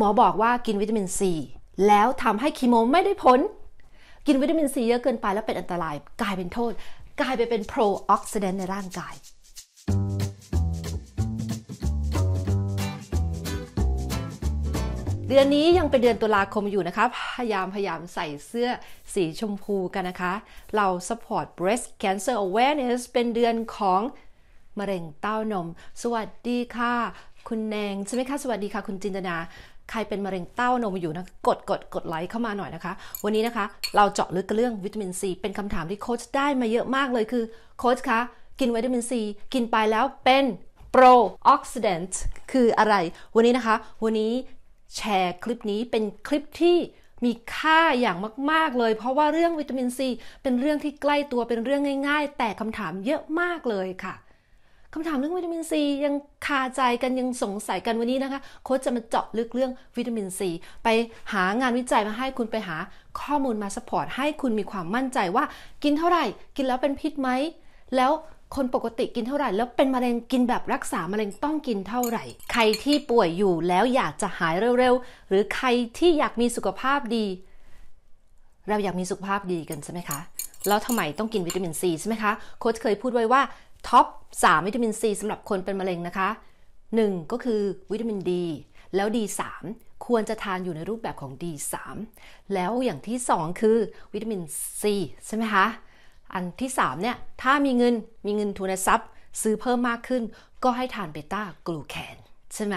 หมอบอกว่ากินวิตามินซีแล้วทำให้คีโมไม่ได้ผล กินวิตามินซีเยอะเกินไปแล้วเป็นอันตรายกลายเป็นโทษ กลายไปเป็นโปรออกซิเดนต์ในร่างกาย เดือนนี้ยังเป็นเดือนตุลาคมอยู่นะคะพยายามพยายามใส่เสื้อสีชมพูกันนะคะ เรา support breast cancer awareness เป็นเดือนของมะเร็งเต้านม สวัสดีค่ะ คุณแนงใช่ไหมคะ สวัสดีค่ะคุณจินตนาใครเป็นมะเร็งเต้านมอยู่นะกดกดกดไลค์เข้ามาหน่อยนะคะ วันนี้นะคะเราเจาะลึกเรื่องวิตามินซีเป็นคำถามที่โค้ชได้มาเยอะมากเลยคือโค้ชคะกินวิตามินซีกินไปแล้วเป็นโปรออกซิเดนต์คืออะไร วันนี้นะคะ วันนี้แชร์คลิปนี้เป็นคลิปที่มีค่าอย่างมากๆเลย เพราะว่าเรื่องวิตามินซีเป็นเรื่องที่ใกล้ตัวเป็นเรื่องง่าย ๆ แต่คำถามเยอะมากเลยค่ะคำถามเรื่องวิตามินซียังคาใจกันยังสงสัยกันวันนี้นะคะโค้ชจะมาเจาะลึกเรื่องวิตามินซีไปหางานวิจัยมาให้คุณไปหาข้อมูลมาสปอร์ตให้คุณมีความมั่นใจว่า กินเท่าไหร่ กินแล้วเป็นพิษไหมแล้วคนปกติกินเท่าไหร่ แล้วเป็นมะเร็งกินแบบรักษามะเร็งต้องกินเท่าไหร่ ใครที่ป่วยอยู่แล้วอยากจะหายเร็วๆ หรือใครที่อยากมีสุขภาพดี เราอยากมีสุขภาพดีกันใช่ไหมคะแล้วทำไมต้องกินวิตามินซีใช่ไหมคะโค้ชเคยพูดไว้ว่าท็อป 3 วิตามินซีสำหรับคนเป็นมะเร็งนะคะ 1 ก็คือวิตามินดี แล้ว D3 ควรจะทานอยู่ในรูปแบบของ D3 แล้วอย่างที่ 2 คือวิตามินซีใช่ไหมคะ อันที่3เนี่ย ถ้ามีเงิน มีเงินทุนทรัพย์ ซื้อเพิ่มมากขึ้น ก็ให้ทานเบต้ากลูแคนใช่ไหม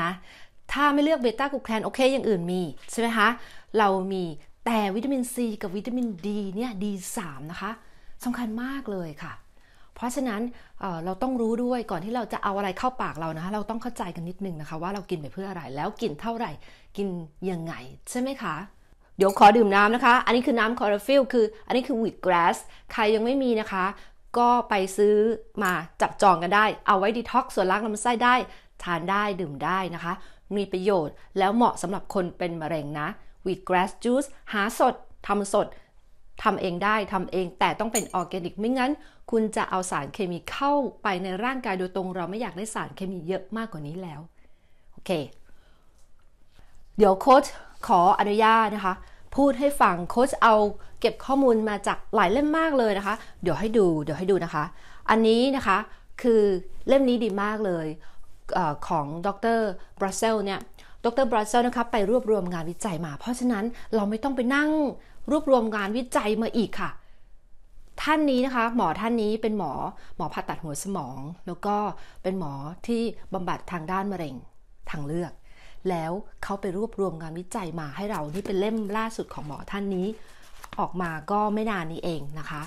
ถ้าไม่เลือกเบต้ากลูแคนโอเคอย่างอื่นมีใช่ไหมคะ เรามีแต่วิตามินซีกับวิตามินดีเนี่ยดี3นะคะสำคัญมากเลยค่ะเพราะฉะนั้นเราต้องรู้ด้วยก่อนที่เราจะเอาอะไรเข้าปากเรานะคะเราต้องเข้าใจกันนิดนึงนะคะ ว่าเรากินไปเพื่ออะไรแล้วกินเท่าไหร่ กินยังไงใช่ไหมคะเดี๋ยวขอดื่มน้ำนะคะ อันนี้คือน้ำคอร์ฟิลคืออันนี้คือวีดแกรสใครยังไม่มีนะคะ ก็ไปซื้อมาจับจองกันได้เอาไว้ดีท็อกส่วนล้างลำไส้ได้ทานได้ดื่มได้นะคะ มีประโยชน์แล้วเหมาะสำหรับคนเป็นมะเร็งนะวีดแกรสจูสหาสดทำสดทำเองได้ทำเองแต่ต้องเป็นออร์แกนิกไม่งั้น คุณจะเอาสารเคมีเข้าไปในร่างกายโดยตรง เราไม่อยากได้สารเคมีเยอะมากกว่านี้แล้วโอเคเดี๋ยวโค้ชขออนุญาตนะคะ พูดให้ฟังโค้ชเอาเก็บข้อมูลมาจากหลายเล่มมากเลยนะคะ เดี๋ยวให้ดูเดี๋ยวให้ดูนะคะ อันนี้นะคะคือเล่มนี้ดีมากเลยอของดรบรัสเซลเนี่ยดรบรัสเซลนะคะไปรวบรวมงานวิจัยมาเพราะฉะนั้นเราไม่ต้องไปนั่งรวบรวมงานวิจัยมาอีกค่ะ ท่านนี้นะคะ หมอท่านนี้เป็นหมอ หมอผ่าตัดหัวสมอง แล้วก็เป็นหมอที่บำบัดทางด้านมะเร็งทางเลือก แล้วเขาไปรวบรวมงานวิจัยมาให้เรา นี่เป็นเล่มล่าสุดของหมอท่านนี้ ออกมาก็ไม่นานนี้เองนะคะ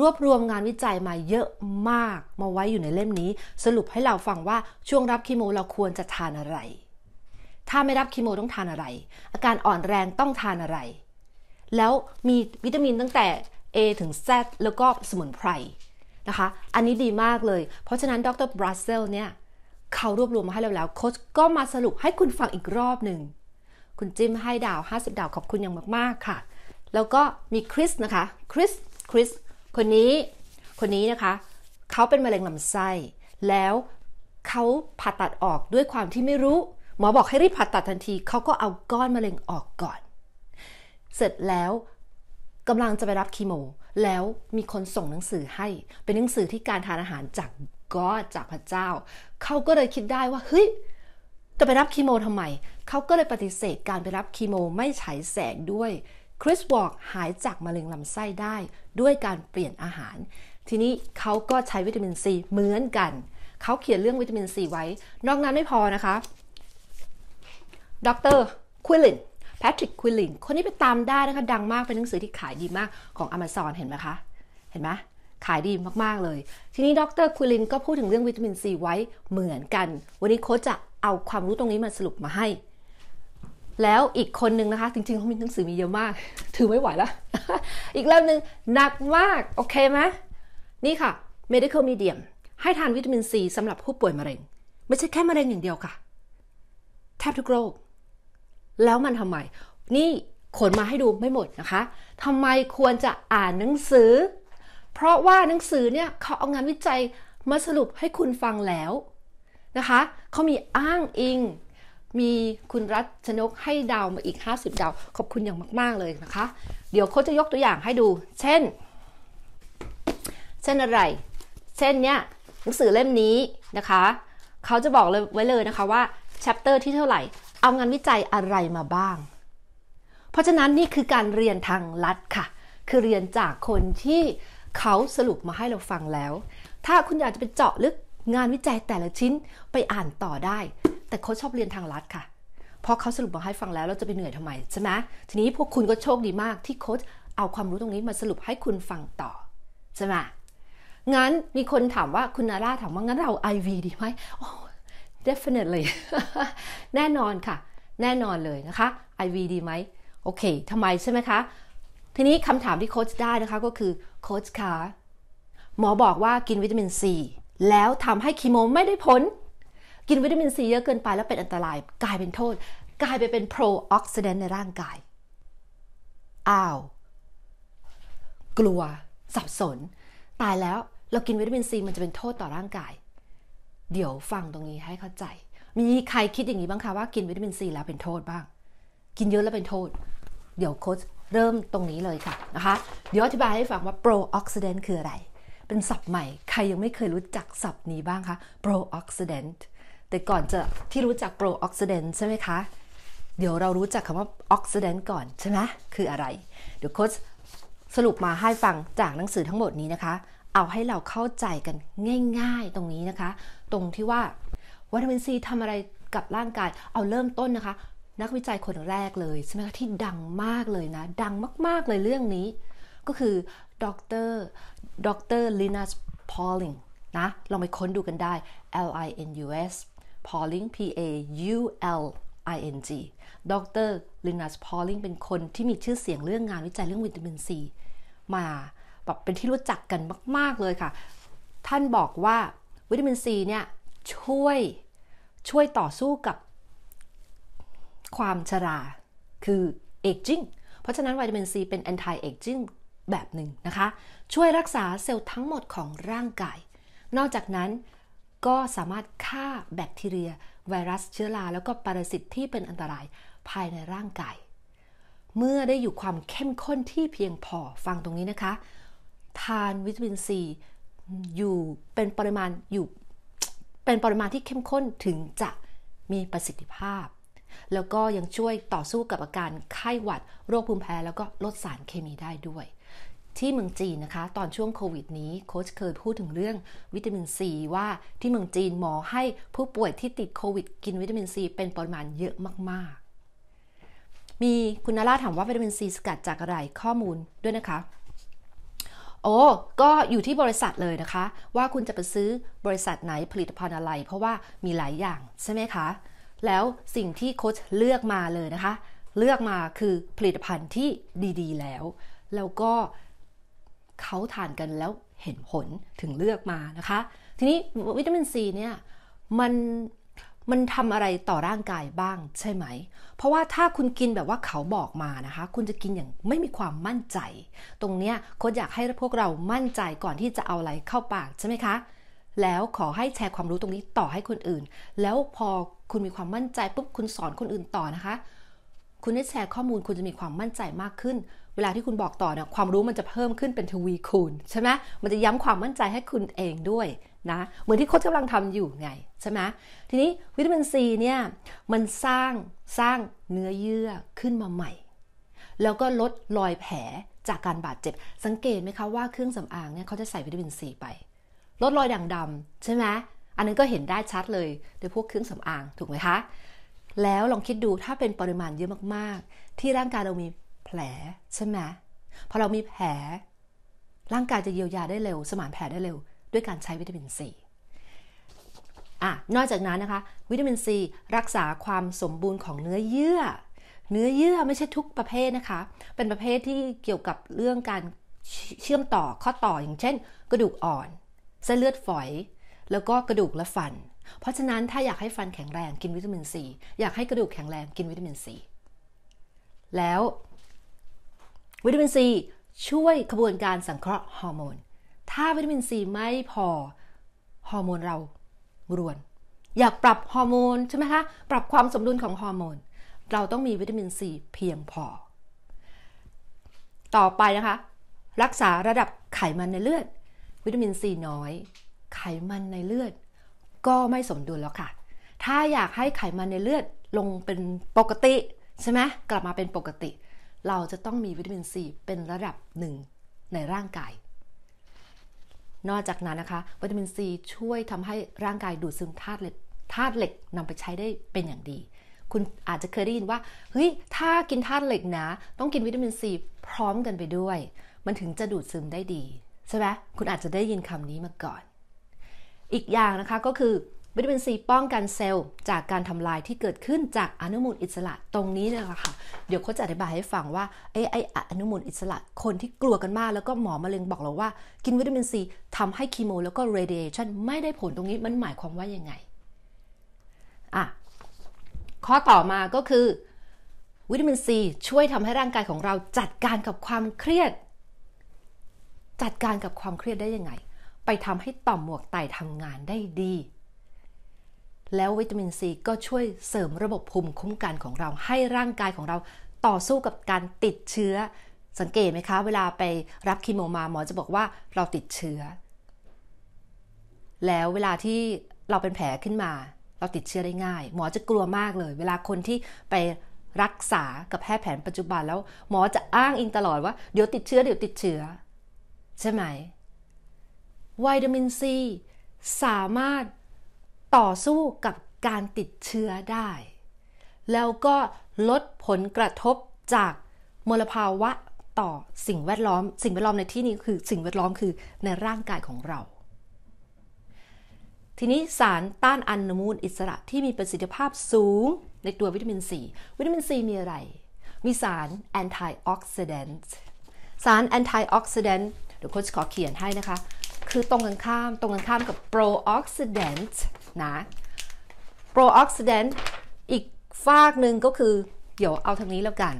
รวบรวมงานวิจัยมาเยอะมาก มาไว้อยู่ในเล่มนี้ สรุปให้เราฟังว่าช่วงรับคีโมเราควรจะทานอะไร ถ้าไม่รับคีโมต้องทานอะไร อาการอ่อนแรงต้องทานอะไรแล้วมีวิตามินตั้งแต่ A ถึง Z แล้วก็สมุนไพรนะคะ อันนี้ดีมากเลย เพราะฉะนั้นดรบรัสเซลเนี่ยเขารวบรวมมาให้เราแล้วโค้ชก็มาสรุปให้คุณฟังอีกรอบหนึ่ง คุณจิมให้ดาว 50 ดาวขอบคุณอย่างมาก ๆ ค่ะ แล้วก็มีคริสนะคะ คริส คริส คนนี้คนนี้นะคะ เขาเป็นมะเร็งลำไส้แล้วเขาผ่าตัดออกด้วยความที่ไม่รู้ หมอบอกให้รีบผ่าตัดทันทีเขาก็เอาก้อนมะเร็งออกก่อนเสร็จแล้วกำลังจะไปรับคีโม แล้วมีคนส่งหนังสือให้เป็นหนังสือที่การทานอาหารจากก็จากพระเจ้า เขาก็เลยคิดได้ว่าเฮ้ยจะไปรับคีโมทำไมเขาก็เลยปฏิเสธการไปรับคีโมไม่ฉายแสงด้วย คริสบอกหายจากมะเร็งลำไส้ได้ด้วยการเปลี่ยนอาหาร ทีนี้เขาก็ใช้วิตามินซีเหมือนกัน เขาเขียนเรื่องวิตามินซีไว้ นอกนั้นไม่พอนะคะดรควิลลินแพทริกควิลลิง คนนี้ไปตามได้นะคะ ดังมาก เป็นหนังสือที่ขายดีมากของ Amazon เห็นไหมคะ เห็นไหมขายดีมากๆเลย ทีนี้ ดรคุลลิงก็พูดถึงเรื่องวิตามินซีไว้เหมือนกัน วันนี้โค้ชจะเอาความรู้ตรงนี้มาสรุปมาให้ แล้วอีกคนนึงนะคะ จริงๆเขามีหนังสือมีเยอะมาก ถือไม่ไหวแล้ว อีกเล่มหนึ่งหนักมาก โอเคไหม นี่ค่ะ medical medium ให้ทานวิตามินซีสำหรับผู้ป่วยมะเร็ง ไม่ใช่แค่มะเร็งอย่างเดียวค่ะแทบทุกโรคแล้วมันทำไม นี่ขนมาให้ดูไม่หมดนะคะ ทำไมควรจะอ่านหนังสือ เพราะว่าหนังสือเนี่ยเขาเอางานวิจัย มาสรุปให้คุณฟังแล้วนะคะ เขามีอ้างอิง มีคุณรัชนกให้ดาวมาอีก 50ดาว ขอบคุณอย่างมาก ๆ เลยนะคะ เดี๋ยวเขาจะยกตัวอย่างให้ดู เช่น เช่นอะไร เช่นเนี้ยหนังสือเล่มนี้นะคะ เขาจะบอกเลยไว้เลยนะคะว่าชปเตอร์ที่เท่าไหร่เอางานวิจัยอะไรมาบ้าง เพราะฉะนั้นนี่คือการเรียนทางลัดค่ะ คือเรียนจากคนที่เขาสรุปมาให้เราฟังแล้ว ถ้าคุณอยากจะไปเจาะลึกงานวิจัยแต่ละชิ้นไปอ่านต่อได้ แต่เขาชอบเรียนทางลัดค่ะ เพราะเขาสรุปมาให้ฟังแล้ว เราจะไปเหนื่อยทำไมใช่ไหมทีนี้พวกคุณก็โชคดีมาก ที่โค้ชเอาความรู้ตรงนี้มาสรุปให้คุณฟังต่อใช่ไหมงั้นมีคนถามว่าคุณนาร่าถามว่างั้นเรา IV ดีไหมโอ้ definitely แน่นอนค่ะ แน่นอนเลยนะคะ IV ดีไหมโอเคทำไมใช่ไหมคะ ทีนี้คำถามที่โค้ชได้นะคะก็คือ โค้ชคะ หมอบอกว่ากินวิตามินซี แล้วทำให้คีโมไม่ได้ผล กินวิตามินซีเยอะเกินไปแล้วเป็นอันตราย กลายเป็นโทษ กลายไปเป็นโปรออกซิเดนต์ในร่างกายอ้าวกลัว สับสน ตายแล้วเรากินวิตามินซีมันจะเป็นโทษต่อร่างกายเดี๋ยวฟังตรงนี้ให้เข้าใจ มีใครคิดอย่างนี้บ้างคะว่ากินวิตามินซีแล้วเป็นโทษบ้าง กินเยอะแล้วเป็นโทษ เดี๋ยวโค้ชเริ่มตรงนี้เลยค่ะนะคะ เดี๋ยวอธิบายให้ฟังว่าโปรออกซิเดนต์คืออะไร เป็นศัพท์ใหม่ ใครยังไม่เคยรู้จักศัพท์นี้บ้างคะ โปรออกซิเดนต์แต่ก่อนจะที่รู้จักโปรออกซิเดนต์ใช่ไหมคะ เดี๋ยวเรารู้จักคำว่าออกซิเดนต์ก่อนใช่ไหมคืออะไร เดี๋ยวโค้ชสรุปมาให้ฟังจากหนังสือทั้งหมดนี้นะคะ เอาให้เราเข้าใจกันง่าย ๆตรงนี้นะคะตรงที่ว่าวิตามินซีทำอะไรกับร่างกายเอาเริ่มต้นนะคะ นักวิจัยคนแรกเลย ใช่ไหมคะ ที่ดังมากเลยนะ ดังมากๆเลยเรื่องนี้ ก็คือดรดรลินัสพอลลิงนะลองไปค้นดูกันได้ L I N U S Pauling P A U L I N G ดรลินัสพอลลิงเป็นคนที่มีชื่อเสียงเรื่องงานวิจัยเรื่องวิตามินซี มาแบบเป็นที่รู้จักกันมากๆเลยค่ะ ท่านบอกว่าวิตามินซีเนี่ยช่วย ช่วยต่อสู้กับ ความชราคือเอจจิ้งเพราะฉะนั้นวิตามินซีเป็นแอนตี้เอจิ้งแบบหนึ่งนะคะ ช่วยรักษาเซลล์ทั้งหมดของร่างกาย นอกจากนั้นก็สามารถฆ่าแบคทีเรีย ไวรัสเชื้อราแล้วก็ปรสิตที่เป็นอันตรายภายในร่างกาย เมื่อได้อยู่ความเข้มข้นที่เพียงพอฟังตรงนี้นะคะ ทานวิตามินซีอยู่เป็นปริมาณอยู่เป็นปริมาณที่เข้มข้นถึงจะมีประสิทธิภาพ แล้วก็ยังช่วยต่อสู้กับอาการไข้หวัดโรคภูมิแพ้แล้วก็ลดสารเคมีได้ด้วย ที่เมืองจีนนะคะตอนช่วงโควิดนี้ โค้ชเคยพูดถึงเรื่องวิตามินซีว่าที่เมืองจีนหมอให้ผู้ป่วยที่ติดโควิดกินวิตามินซีเป็นปริมาณเยอะมากๆ มีคุณนาราถามว่าวิตามินซีสกัดจากอะไรข้อมูลด้วยนะคะโอ้ก็อยู่ที่บริษัทเลยนะคะ ว่าคุณจะไปซื้อบริษัทไหนผลิตภัณฑ์อะไร เพราะว่ามีหลายอย่างใช่ไหมคะ แล้วสิ่งที่โค้ชเลือกมาเลยนะคะ เลือกมาคือผลิตภัณฑ์ที่ดีๆ แล้ว แล้วก็เขาทานกันแล้วเห็นผลถึงเลือกมานะคะ ทีนี้วิตามินซีเนี่ยมันมันทำอะไรต่อร่างกายบ้าง ใช่ไหม เพราะว่าถ้าคุณกินแบบว่าเขาบอกมานะคะ คุณจะกินอย่างไม่มีความมั่นใจ ตรงเนี้ยโค้ชอยากให้พวกเรา มั่นใจก่อนที่จะเอาอะไรเข้าปากใช่ไหมคะ แล้วขอให้แชร์ความรู้ตรงนี้ต่อให้คนอื่น แล้วพอคุณมีความมั่นใจปุ๊บคุณสอนคนอื่นต่อนะคะ คุณได้แชร์ข้อมูลคุณจะมีความมั่นใจมากขึ้น เวลาที่คุณบอกต่อเนี่ยความรู้มันจะเพิ่มขึ้นเป็นทวีคูณใช่ไหมมันจะย้ำความมั่นใจให้คุณเองด้วยนะเหมือนที่โค้ชกำลังทำอยู่ไงใช่ไหมทีนี้วิตามินซีเนี่ยมันสร้างสร้างเนื้อเยื่อขึ้นมาใหม่ แล้วก็ลดรอยแผลจากการบาดเจ็บ สังเกตไหมคะว่าเครื่องสำอางเนี่ยเขาจะใส่วิตามินซีไป ลดรอยด่างดำใช่ไหมอันนั้นก็เห็นได้ชัดเลยโดยพวกเครื่องสำอางถูกไหมคะ แล้วลองคิดดูถ้าเป็นปริมาณเยอะมากๆ ที่ร่างกายเรามีแผลใช่ไหมพอเรามีแผลร่างกายจะเยียวยาได้เร็ว สมานแผลได้เร็วด้วยการใช้วิตามินซีอ่ะนอกจากนั้นนะคะวิตามินซีรักษาความสมบูรณ์ของเนื้อเยื่อ เนื้อเยื่อไม่ใช่ทุกประเภทนะคะ เป็นประเภทที่เกี่ยวกับเรื่องการเชื่อมต่อข้อต่ออย่างเช่น กระดูกอ่อนเส้นเลือดฝอย แล้วก็กระดูกและฟัน เพราะฉะนั้นถ้าอยากให้ฟันแข็งแรงกินวิตามินซีอยากให้กระดูกแข็งแรงกินวิตามินซีแล้ว วิตามินซีช่วยกระบวนการสังเคราะห์ฮอร์โมนถ้าวิตามินซีไม่พอฮอร์โมนเรารวนอยากปรับฮอร์โมนใช่ไหมคะปรับความสมดุลของฮอร์โมนเราต้องมีวิตามินซีเพียงพอ ต่อไปนะคะ รักษาระดับไขมันในเลือด วิตามินซีน้อย ไขมันในเลือด ก็ไม่สมดุลแล้วค่ะ ถ้าอยากให้ไขมันในเลือดลงเป็นปกติใช่ไหมกลับมาเป็นปกติ เราจะต้องมีวิตามินซีเป็นระดับหนึ่งในร่างกายนอกจากนั้นนะคะวิตามินซีช่วยทำให้ร่างกายดูดซึมธาตุเหล็กธาตุเหล็กนำไปใช้ได้เป็นอย่างดี คุณอาจจะเคยได้ยินว่าเฮ้ยถ้ากินธาตุเหล็กนะต้องกินวิตามินซีพร้อมกันไปด้วย มันถึงจะดูดซึมได้ดีใช่ไหมคุณอาจจะได้ยินคำนี้มาก่อน อีกอย่างนะคะก็คือวิตามินซีป้องกันเซลล์ จากการทำลายที่เกิดขึ้นจากอนุมูลอิสระตรงนี้เลยค่ะ เดี๋ยวเขาจะอธิบายให้ฟังว่าไอไออนุมูลอิสระ คนที่กลัวกันมากแล้วก็หมอมะเร็งบอกเราว่ากินวิตามินซีทำให้คีโมแล้วก็เรดิเอชันไม่ได้ผลตรงนี้มันหมายความว่ายังไงอ่ะ ข้อต่อมาก็คือวิตามินซีช่วยทำให้ร่างกายของเราจัดการกับความเครียด จัดการกับความเครียดได้ยังไง ไปทำให้ต่อมหมวกไตทำงานได้ดีแล้ววิตามินซีก็ช่วยเสริมระบบภูมิคุ้มกันของเราให้ร่างกายของเราต่อสู้กับการติดเชื้อ สังเกตไหมคะ เวลาไปรับคีโมมา หมอจะบอกว่าเราติดเชื้อ แล้วเวลาที่เราเป็นแผลขึ้นมา เราติดเชื้อได้ง่าย หมอจะกลัวมากเลย เวลาคนที่ไปรักษากับแพทย์แผนปัจจุบันแล้วหมอจะอ้างอิงตลอดว่า เดี๋ยวติดเชื้อเดี๋ยวติดเชื้อใช่ไหมวิตามินซีสามารถต่อสู้กับการติดเชื้อได้ แล้วก็ลดผลกระทบจากมลภาวะต่อสิ่งแวดล้อม สิ่งแวดล้อมในที่นี้คือสิ่งแวดล้อมคือในร่างกายของเรา ทีนี้สารต้านอนุมูลอิสระที่มีประสิทธิภาพสูงในตัววิตามินซี วิตามินซีมีอะไร มีสารแอนตี้ออกซิเดนต์สารแอนตี้ออกซิเดนต์เดี๋ยวโค้ชขอเขียนให้นะคะ คือตรงกันข้าม ตรงกันข้ามกับโปรออกซิเดนต์นะโปรออกซิเดนต์อีกฝากหนึ่งก็คือเดี๋ยวเอาทางนี้แล้วกัน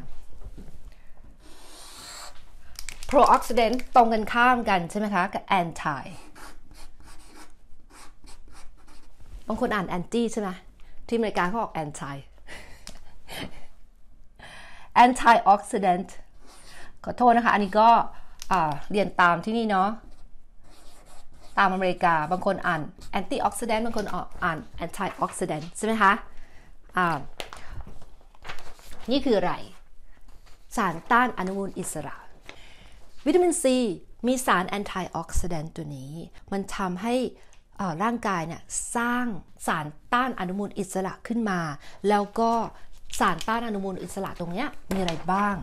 โปรออกซิเดนต์ตรงกันข้ามกันใช่ไหมคะกับแอนตี้บางคนอ่านแอนตี้ใช่ไหมที่อเมริกาเขาออกแอนตี้แอนตี้ออกซิเดนต์ขอโทษนะคะ อันนี้ก็เรียนตามที่นี่เนาะตามอเมริกาบางคนอ่านแอนตี้ออกซิแดนต์บางคนอ่านแอนตี้ออกซิแดนต์ใช่ไหมคะ อ่า นี่คืออะไร สารต้านอนุมูลอิสระ วิตามินซีมีสารแอนตี้ออกซิแดนต์ตัวนี้ มันทำให้ร่างกายเนี่ยสร้างสารต้านอนุมูลอิสระขึ้นมา แล้วก็สารต้านอนุมูลอิสระตรงนี้มีอะไรบ้าง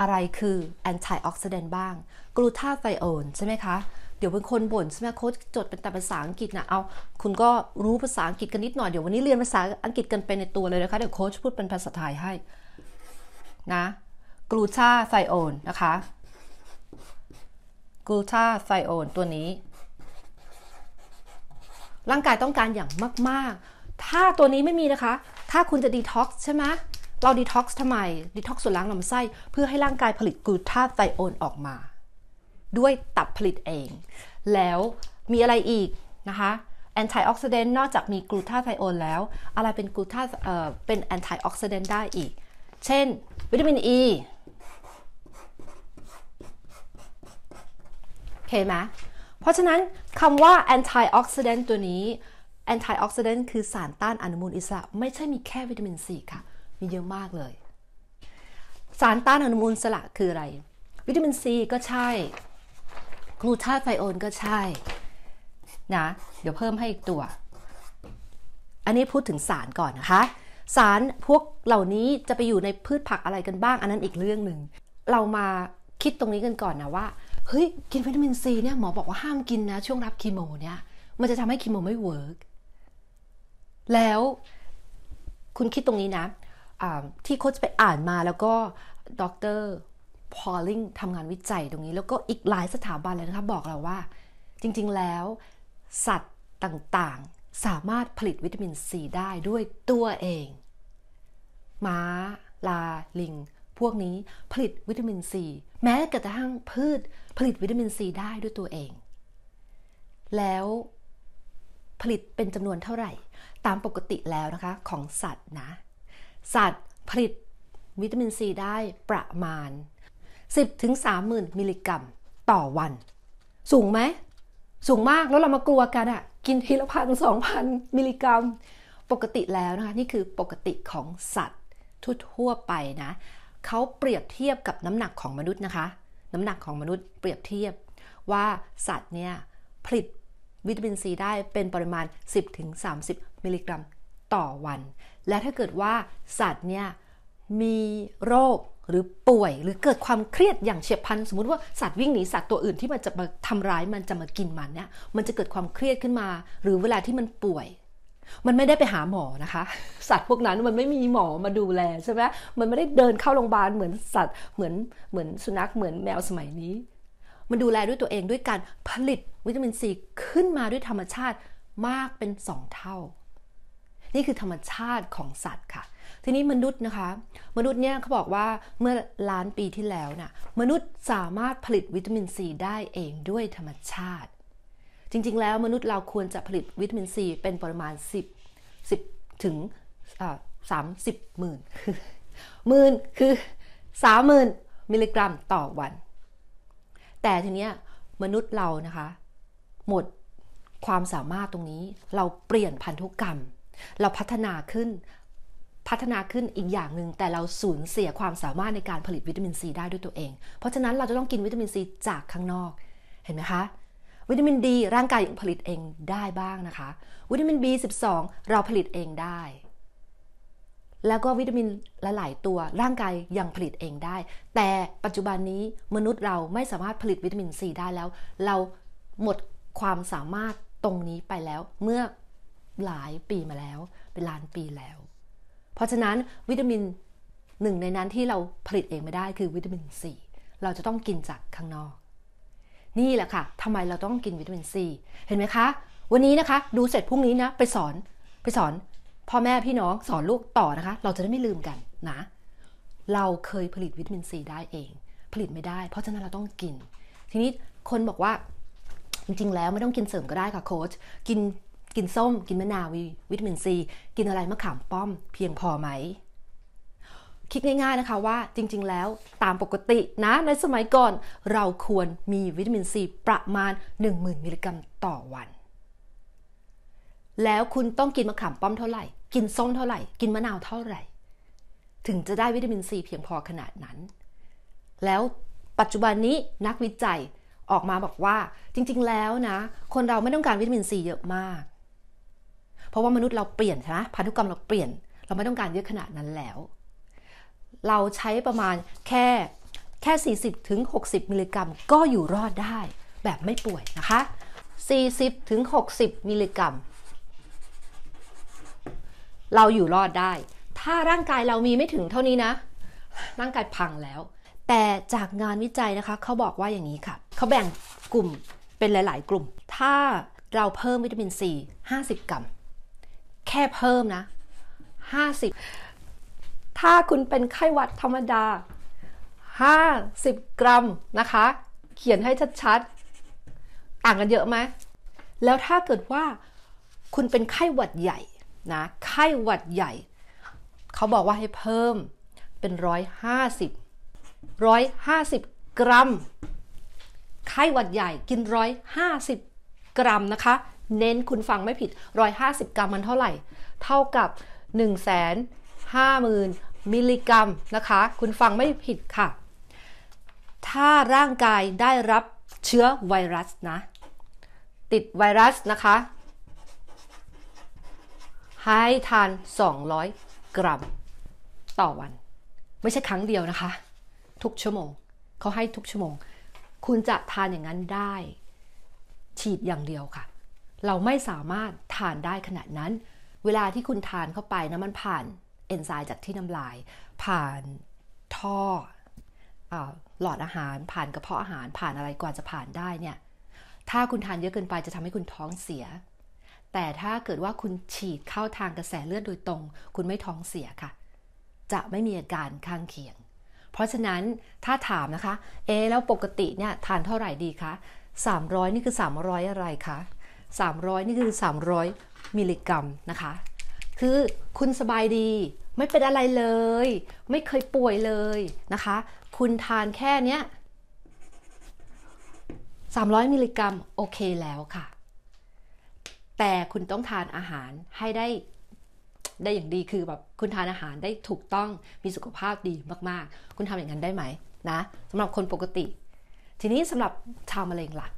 อะไรคือแอนตี้ออกซิแดนต์บ้างกลูทาไฟโอน ใช่ไหมคะเดี๋ยวเป็นคนบ่นใช่ไหมโค้ชจดเป็นแต่ภาษาอังกฤษนะเอาคุณก็รู้ภาษาอังกฤษกันนิดหน่อยเดี๋ยววันนี้เรียนภาษาอังกฤษกันไปในตัวเลยนะคะ เดี๋ยวโค้ชพูดเป็นภาษาไทยให้นะกลูชาไซโอนนะคะกลูชาไซโอนตัวนี้ ร่างกายต้องการอย่างมาก ๆ ถ้าตัวนี้ไม่มีนะคะ ถ้าคุณจะดีท็อกซ์ใช่ไหมเราดีท็อกซ์ทำไมดีท็อกซ์ส่วนล้างลำไส้เพื่อให้ร่างกายผลิตกลูทาไซโอนออกมาด้วยตับผลิตเอง แล้วมีอะไรอีกนะคะแอนตี้ออกซิเดนต์นอกจากมีกลูทาไทโอน แล้ว อะไรเป็นกลูทาเอ่อเป็นแอนตี้ออกซิเดนต์ได้อีก เช่นวิตามินอีเข้าไหมเพราะฉะนั้นคำว่าแอนตี้ออกซิเดนต์ตัวนี้แอนตี้ออกซิเดนต์คือสารต้านอนุมูลอิสระไม่ใช่มีแค่วิตามินซีค่ะ มีเยอะมากเลย สารต้านอนุมูลอิสระคืออะไร วิตามินซีก็ใช่กลูทาไทโอนก็ใช่ นะ เดี๋ยวเพิ่มให้อีกตัว อันนี้พูดถึงสารก่อนนะคะ สารพวกเหล่านี้จะไปอยู่ในพืชผักอะไรกันบ้าง อันนั้นอีกเรื่องหนึ่ง เรามาคิดตรงนี้กันก่อนนะว่า เฮ้ย กินวิตามินซีเนี่ยหมอบอกว่าห้ามกินนะ ช่วงรับคีโม เนี่ย มันจะทำให้คีโมไม่เวิร์กแล้วคุณคิดตรงนี้นะะที่โค้ชไปอ่านมาแล้วก็ด็อกเตอร์พอลลิงทำงานวิจัยตรงนี้ แล้วก็อีกหลายสถาบันเลยนะคะบอกเราว่าจริงๆแล้ว สัตว์ต่างๆ สามารถผลิตวิตามินซีได้ด้วยตัวเอง ม้า ลา ลิง พวกนี้ผลิตวิตามินซีแม้กระทั่งพืชผลิตวิตามินซีได้ด้วยตัวเอง แล้วผลิตเป็นจำนวนเท่า ไหร่ ตามปกติแล้วนะคะของสัตว์นะสัตว์ผลิตวิตามินซีได้ประมาณ10 ถึง 30,000มิลลิกรัมต่อวัน สูงไหมสูงมากแล้วเรามากลัวกันอะกินทีละพันสองพันมิลลิกรัม ปกติแล้วนะคะนี่คือปกติของสัตว์ทั่วไปนะเขาเปรียบเทียบกับน้ำหนักของมนุษย์นะคะน้ำหนักของมนุษย์เปรียบเทียบว่าสัตว์เนี่ยผลิตวิตามินซีได้เป็นปริมาณ 10-30 มิลลิกรัมต่อวัน และถ้าเกิดว่าสัตว์เนี่ยมีโรคหรือป่วยหรือเกิดความเครียดอย่างเฉียบพลันสมมุติว่าสัตว์วิ่งหนีสัตว์ตัวอื่นที่มันจะมาทำร้ายมันจะมากินมันเนี่ยมันจะเกิดความเครียดขึ้นมาหรือเวลาที่มันป่วย มันไม่ได้ไปหาหมอนะคะ สัตว์พวกนั้นมันไม่มีหมอมาดูแลใช่ไหมมันไม่ได้เดินเข้าโรงพยาบาลเหมือนสัตว์เหมือนเหมือนสุนัข เหมือนแมวสมัยนี้ มันดูแลด้วยตัวเองด้วยการผลิตวิตามินซีขึ้นมาด้วยธรรมชาติมากเป็นสองเท่า นี่คือธรรมชาติของสัตว์ค่ะทีนี้มนุษย์นะคะมนุษย์เนี่ยเขาบอกว่าเมื่อล้านปีที่แล้วนะ่ะมนุษย์สามารถผลิตวิตามินซีได้เองด้วยธรรมชาติ จริงๆ แล้วมนุษย์เราควรจะผลิตวิตามินซีเป็นประมาณ 10 10ถึงสามสิบหมื่นหมื่นคือสามหมื่นมิลลิกรัมต่อวัน แต่ทีเนี้ยมนุษย์เรานะคะ หมดความสามารถตรงนี้เราเปลี่ยนพันธุกรรม เราพัฒนาขึ้นพัฒนาขึ้นอีกอย่างหนึ่งแต่เราสูญเสียความสามารถในการผลิตวิตามินซีได้ด้วยตัวเอง เพราะฉะนั้นเราจะต้องกินวิตามินซีจากข้างนอก เห็นไหมคะ วิตามินดีร่างกายผลิตเองได้บ้างนะคะ วิตามิน B12 เราผลิตเองได้ แล้วก็วิตามินลหลายตัวร่างกายยังผลิตเองได้ แต่ปัจจุบันนี้มนุษย์เราไม่สามารถผลิตวิตามินซีได้แล้ว เราหมดความสามารถตรงนี้ไปแล้วเมื่อหลายปีมาแล้ว เป็นล้านปีแล้วเพราะฉะนั้นวิตามินหนึ่งในนั้นที่เราผลิตเองไม่ได้คือวิตามินซีเราจะต้องกินจากข้างนอก นี่แหละค่ะทำไมเราต้องกินวิตามินซีเห็นไหมคะ วันนี้นะคะ ดูเสร็จพรุ่งนี้นะไปสอนไปสอนพ่อแม่พี่น้องสอนลูกต่อนะคะ เราจะได้ไม่ลืมกันนะ เราเคยผลิตวิตามินซีได้เอง ผลิตไม่ได้เพราะฉะนั้นเราต้องกิน ทีนี้คนบอกว่าจริงๆแล้วไม่ต้องกินเสริมก็ได้ค่ะโค้ชกินกินส้มกินมะนาววิตามินซี กินอะไรมะขามป้อม เพียงพอไหม คิดง่ายๆนะคะว่า จริง ๆ แล้วตามปกตินะในสมัยก่อน เราควรมีวิตามินซีประมาณ 10,000 มิลลิกรัมต่อวัน แล้วคุณต้องกินมะขามป้อมเท่าไหร่ กินส้มเท่าไหร่ กินมะนาวเท่าไหร่ ถึงจะได้วิตามินซี เพียงพอขนาดนั้น แล้วปัจจุบันนี้นักวิจัยออกมาบอกว่าจริง ๆแล้วนะ คนเราไม่ต้องการวิตามินซีเยอะมากเพราะว่ามนุษย์เราเปลี่ยนใช่ไหมพันธุกรรมเราเปลี่ยน เราไม่ต้องการเยอะขนาดนั้นแล้ว เราใช้ประมาณแค่แค่40ถึง60มิลลิกรัม ก็อยู่รอดได้แบบไม่ป่วยนะคะ40ถึง60มิลลิกรัม เราอยู่รอดได้ ถ้าร่างกายเรามีไม่ถึงเท่านี้นะ ร่างกายพังแล้ว แต่จากงานวิจัยนะคะเขาบอกว่าอย่างนี้ค่ะ เขาแบ่งกลุ่มเป็นหลาย ๆ กลุ่ม ถ้าเราเพิ่มวิตามินซี50 กรัมแค่เพิ่มนะห้าสิบถ้าคุณเป็นไข้หวัดธรรมดาห้าสิบกรัมนะคะ เขียนให้ชัดๆ ต่างกันเยอะไหม แล้วถ้าเกิดว่าคุณเป็นไข้หวัดใหญ่ นะ ไข้หวัดใหญ่ เขาบอกว่าให้เพิ่ม เป็นร้อยห้าสิบร้อยห้าสิบกรัม ไข้หวัดใหญ่กินร้อยห้าสิบกรัมนะคะเน้นคุณฟังไม่ผิด150 กรัมมันเท่าไหร่ เท่ากับ1 5 0 0 0 0มิลลิกรัมนะคะ คุณฟังไม่ผิดค่ะ ถ้าร่างกายได้รับเชื้อไวรัสนะ ติดไวรัสนะคะ ให้ทาน 200 กรัม ต่อวัน ไม่ใช่ครั้งเดียวนะคะ ทุกชั่วโมง เขาให้ทุกชั่วโมง คุณจะทานอย่างนั้นได้ ฉีดอย่างเดียวค่ะเราไม่สามารถทานได้ขนาดนั้น เวลาที่คุณทานเข้าไปนะ มันผ่านเอนไซม์จากที่น้ำลาย ผ่านท่ออหลอดอาหาร ผ่านกระเพาะอาหาร ผ่านอะไรกว่าจะผ่านได้เนี่ย ถ้าคุณทานเยอะเกินไปจะทำให้คุณท้องเสีย แต่ถ้าเกิดว่าคุณฉีดเข้าทางกระแสเลือดโดยตรง คุณไม่ท้องเสียค่ะ จะไม่มีอาการข้างเคียง เพราะฉะนั้นถ้าถามนะคะ เอแล้วปกติเนี่ยทานเท่าไหร่ดีคะ300นี่คือ 300 อะไรคะ300นี่คือ 300มิลลิกรัมนะคะ คือคุณสบายดีไม่เป็นอะไรเลย ไม่เคยป่วยเลยนะคะ คุณทานแค่เนี้ย300 มิลลิกรัมโอเคแล้วค่ะ แต่คุณต้องทานอาหารให้ได้ได้อย่างดีคือแบบคุณทานอาหารได้ถูกต้องมีสุขภาพดีมากๆ คุณทำอย่างนั้นได้ไหมนะสำหรับคนปกติ ทีนี้สำหรับชาวมะเร็งละ่ะ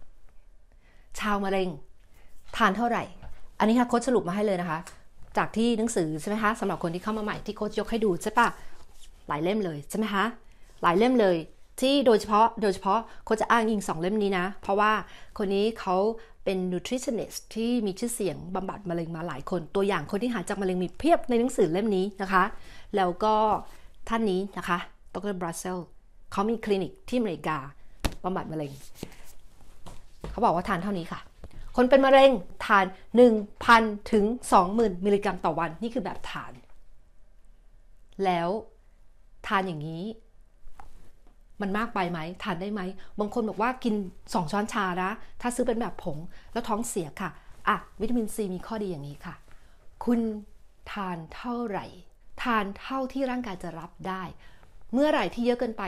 ชาวมะเร็งทานเท่าไหร่ อันนี้ค่ะโค้ชสรุปมาให้เลยนะคะ จากที่หนังสือใช่ไหมคะสำหรับคนที่เข้ามาใหม่ที่โค้ชยกให้ดูใช่ปะหลายเล่มเลยใช่ไหมคะ หลายเล่มเลยที่โดยเฉพาะโดยเฉพาะโค้ชจะอ้างอิง2 เล่มนี้นะเพราะว่าคนนี้เขาเป็น nutritionist ที่มีชื่อเสียงบำบัดมะเร็งมาหลายคนตัวอย่างคนที่หายจากมะเร็งมีเพียบในหนังสือเล่มนี้นะคะ แล้วก็ท่านนี้นะคะดรบรัสเซลเขามีคลินิกที่อเมริกาบำบัดมะเร็งเขาบอกว่าทานเท่านี้ค่ะคนเป็นมะเร็งทาน 1,000ถึง20,000มิลลิกรัมต่อวันนี่คือแบบทาน แล้วทานอย่างนี้ มันมากไปไหมทานได้ไหมบางคน บอกว่ากิน2ช้อนชานะถ้าซื้อเป็นแบบผงแล้วท้องเสียค่ะอ่ะวิตามินซีมีข้อดีอย่างนี้ค่ะ คุณทานเท่าไหร่ ทานเท่าที่ร่างกายจะรับได้ เมื่อไหร่ที่เยอะเกินไป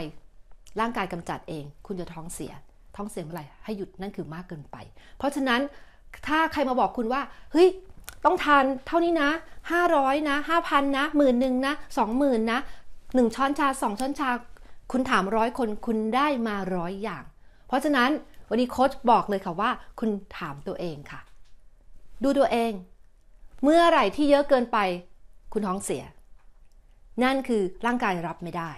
ร่างกายกำจัดเอง คุณจะท้องเสียท้องเสียเมื่อไหร่ให้หยุดนั่นคือมากเกินไป เพราะฉะนั้นถ้าใครมาบอกคุณว่าเฮ้ยต้องทานเท่านี้นะ 500 นะ 5,000 นะหมื่นหนึ่งนะ 20,000 นะ1ช้อนชา2ช้อนชา คุณถามร้อยคน คุณได้มาร้อยอย่าง เพราะฉะนั้นวันนี้โค้ชบอกเลยค่ะว่า คุณถามตัวเองค่ะ ดูตัวเอง เมื่อไหร่ที่เยอะเกินไป คุณท้องเสีย นั่นคือร่างกายรับไม่ได้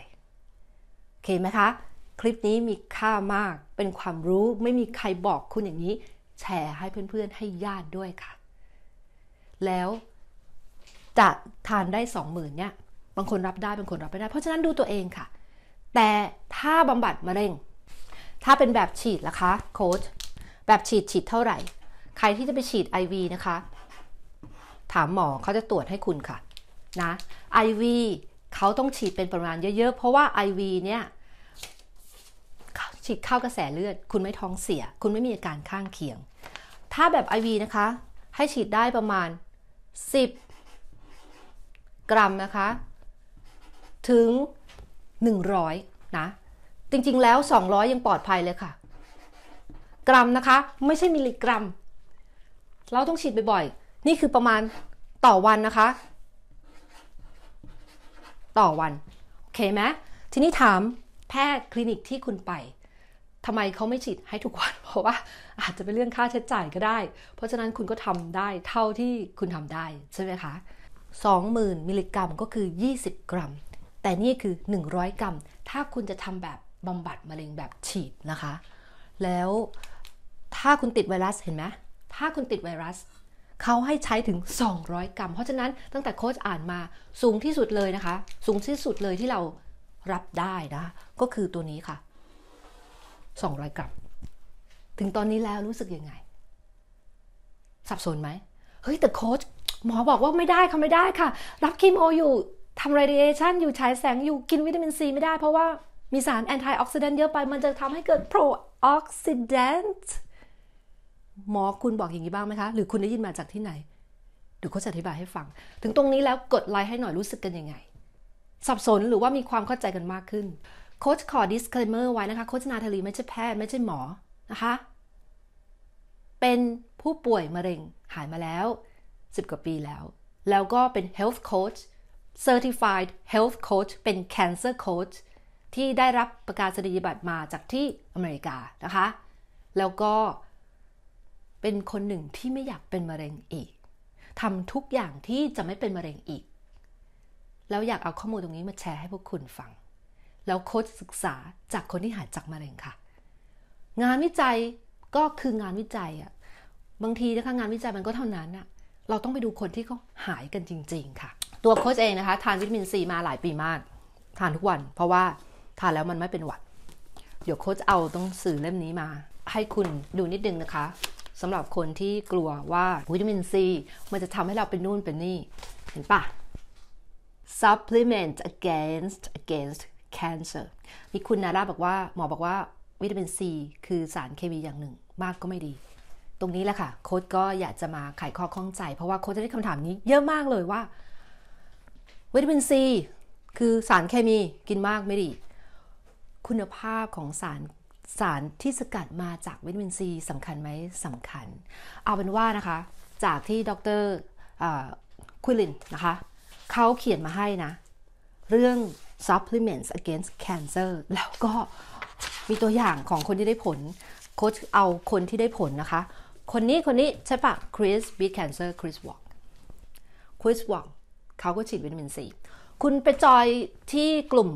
โอเคไหมคะคลิปนี้มีค่ามากเป็นความรู้ไม่มีใครบอกคุณอย่างนี้ แชร์ให้เพื่อนๆให้ญาติด้วยค่ะ แล้วจะทานได้สองหมื่นเนี่ย บางคนรับได้บางคนรับไม่ได้ เพราะฉะนั้นดูตัวเองค่ะ แต่ถ้าบำบัดมะเร็ง ถ้าเป็นแบบฉีดล่ะคะโค้ช แบบฉีดฉีดเท่าไหร่ ใครที่จะไปฉีด IV นะคะ ถามหมอเขาจะตรวจให้คุณค่ะ นะ IV เขาต้องฉีดเป็นประมาณเยอะๆ เพราะว่า IV เนี่ยฉีดเข้ากระแสเลือด คุณไม่ท้องเสีย คุณไม่มีอาการข้างเคียง ถ้าแบบ IV นะคะ ให้ฉีดได้ประมาณ 10 กรัมนะคะ ถึง 100 นะ จริงๆแล้ว 200 ยังปลอดภัยเลยค่ะ กรัมนะคะ ไม่ใช่มิลลิกรัม เราต้องฉีดบ่อยๆ นี่คือประมาณต่อวันนะคะ ต่อวัน โอเคไหมทีนี้ถามแพทย์คลินิกที่คุณไปทำไมเขาไม่ฉีดให้ทุกวัน เพราะว่าอาจจะเป็นเรื่องค่าใช้จ่ายก็ได้ เพราะฉะนั้นคุณก็ทำได้เท่าที่คุณทำได้ ใช่ไหมคะ 20,000มิลลิกรัมก็คือ 20 กรัม แต่นี่คือ 100 กรัม ถ้าคุณจะทำแบบบำบัดมะเร็งแบบฉีดนะคะ แล้วถ้าคุณติดไวรัสเห็นไหม ถ้าคุณติดไวรัสเขาให้ใช้ถึง 200 กรัม เพราะฉะนั้นตั้งแต่โค้ชอ่านมาสูงที่สุดเลยนะคะ สูงที่สุดเลยที่เรารับได้นะก็คือตัวนี้ค่ะ200 กรัม ถึงตอนนี้แล้วรู้สึกยังไง สับสนไหมเฮ้ย แต่โค้ชหมอบอกว่าไม่ได้ค่ะไม่ได้ค่ะ รับคีโมอยู่ทำไรเดเอชันอยู่ฉายแสงอยู่กินวิตามินซี ไม่ได้เพราะว่ามีสารแอนตี้ออกซิแดนต์เยอะไป มันจะทำให้เกิดโปรออกซิแดนต์หมอคุณบอกอย่างนี้บ้างไหมคะ หรือคุณได้ยินมาจากที่ไหนเดี๋ยวโค้ชอธิบายให้ฟัง ถึงตรงนี้แล้วกดไลค์ให้หน่อยรู้สึกกันยังไง สับสนหรือว่ามีความเข้าใจกันมากขึ้นโค้ชขอ disclaimer ไว้นะคะโฆษณาทลีไม่ใช่แพทย์ไม่ใช่หมอนะคะ เป็นผู้ป่วยมะเร็งหายมาแล้ว 10 กว่าปีแล้ว แล้วก็เป็น health coach certified health coach เป็น cancer coach ที่ได้รับประกาศนียบัตรมาจากที่อเมริกานะคะ แล้วก็เป็นคนหนึ่งที่ไม่อยากเป็นมะเร็งอีกทำทุกอย่างที่จะไม่เป็นมะเร็งอีก แล้วอยากเอาข้อมูลตรงนี้มาแชร์ให้พวกคุณฟังแล้วโค้ชศึกษาจากคนที่หายจากมะเร็งค่ะ งานวิจัยก็คืองานวิจัยอะบางทีนะคะงานวิจัยมันก็เท่านั้นอะเราต้องไปดูคนที่เขาหายกันจริงๆค่ะตัวโค้ชเองนะคะทานวิตามินซีมาหลายปีมากทานทุกวัน เพราะว่าทานแล้วมันไม่เป็นหวัดเดี๋ยวโค้ชเอาต้องสื่อเล่มนี้มา ให้คุณดูนิดนึงนะคะสำหรับคนที่กลัวว่าวิตามินซีมันจะทำให้เราเป็นนู่นเป็นนี่เห็นปะ supplement against against cancer นี่คุณนาราบอกว่าหมอบอกว่าวิตามินซีคือสารเคมีอย่างหนึ่ง มากก็ไม่ดี ตรงนี้แหละค่ะ โค้ดก็อยากจะมาไขข้อข้องใจ เพราะว่าโค้ดจะได้คำถามนี้ เยอะมากเลยว่าวิตามินซีคือสารเคมีกินมากไม่ดี คุณภาพของสาร สารที่สกัดมาจากวิตามินซีสำคัญไหมสำคัญ เอาเป็นว่านะคะ จากที่ดรคุลินนะคะเขาเขียนมาให้นะ เรื่อง supplements against cancer แล้วก็มีตัวอย่างของคนที่ได้ผลโค้ชเอาคนที่ได้ผลนะคะ คนนี้คนนี้ใช่ปะคริสบี a แคนเซอร์คริสวอกคริสวอกเขาก็ฉีดวิตามินซี คุณไปจอยที่กลุ่ม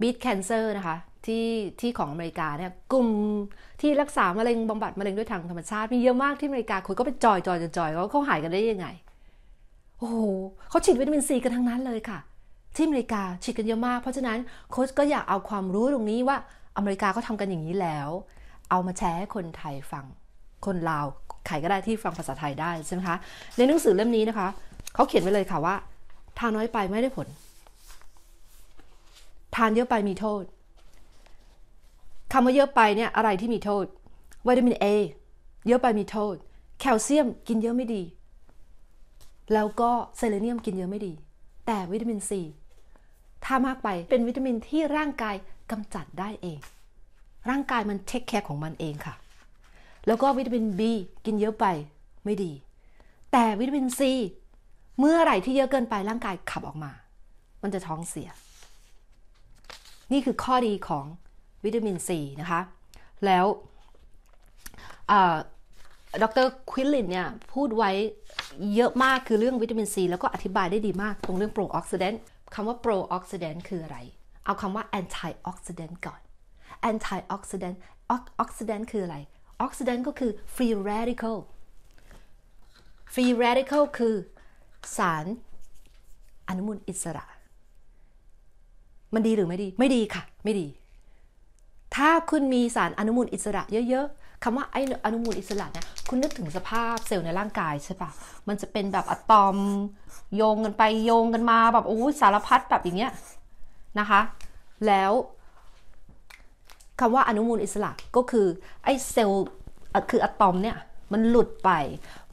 บี a t คนเซอร์นะคะ ที่ที่ของอเมริกาเนี่ยกลุ่มที่รักษา มะเร็งบำบัดมะเร็งด้วยทางธรรมชาติ มีเยอะมากที่อเมริกาคนก็ไปจอยจอยจอยเขาเขาหายกันได้ยังไง โอ้โหเขาฉีดวิตามินซีกันทั้งนั้นเลยค่ะที่อเมริกาฉีดกันเยอะมาก เพราะฉะนั้นโค้ชก็อยากเอาความรู้ตรงนี้ว่า อเมริกาก็ทำกันอย่างนี้แล้ว เอามาแชร์ให้คนไทยฟัง คนลาวใครก็ได้ที่ฟังภาษาไทยได้ใช่ไหมคะในหนังสือเล่มนี้นะคะเขาเขียนไว้เลยค่ะว่า ทานน้อยไปไม่ได้ผล ทานเยอะไปมีโทษคำว่าเยอะไปเนี่ยอะไรที่มีโทษ วิตามิน A เยอะไปมีโทษ แคลเซียมกินเยอะไม่ดี แล้วก็เซเลเนียมกินเยอะไม่ดี แต่วิตามินซีถ้ามากไปเป็นวิตามินที่ร่างกายกำจัดได้เอง ร่างกายมันเทคแคร์ของมันเอง ค่ะ แล้วก็วิตามิน B กินเยอะไปไม่ดี แต่วิตามิน C เมื่อไหร่ที่เยอะเกินไป ร่างกายขับออกมา มันจะท้องเสีย นี่คือข้อดีของวิตามิน C นะคะแล้วดรควิลลินเนี่ย พูดไว้เยอะมากคือเรื่องวิตามินซีแล้วก็อธิบายได้ดีมากตรงเรื่องโปรออกซิเดนต์คำว่า pro-oxidant คืออะไร เอาคำว่า antioxidant ก่อน antioxidant oxidant คืออะไร oxidant ก็คือ free radical free radical คือสารอนุมูลอิสระ มันดีหรือไม่ดี ไม่ดีค่ะ ไม่ดี ถ้าคุณมีสารอนุมูลอิสระเยอะๆ คำว่าไออนุมูลอิสระนะคุณนึกถึงสภาพเซลล์ในร่างกายใช่ปะมันจะเป็นแบบอะตอมโยงกันไปโยงกันมาแบบโอ้สารพัดแบบอย่างเงี้ยนะคะ แล้วคำว่าอนุมูลอิสระก็คือไอ้เซลล์คืออะตอมเนี่ยมันหลุดไป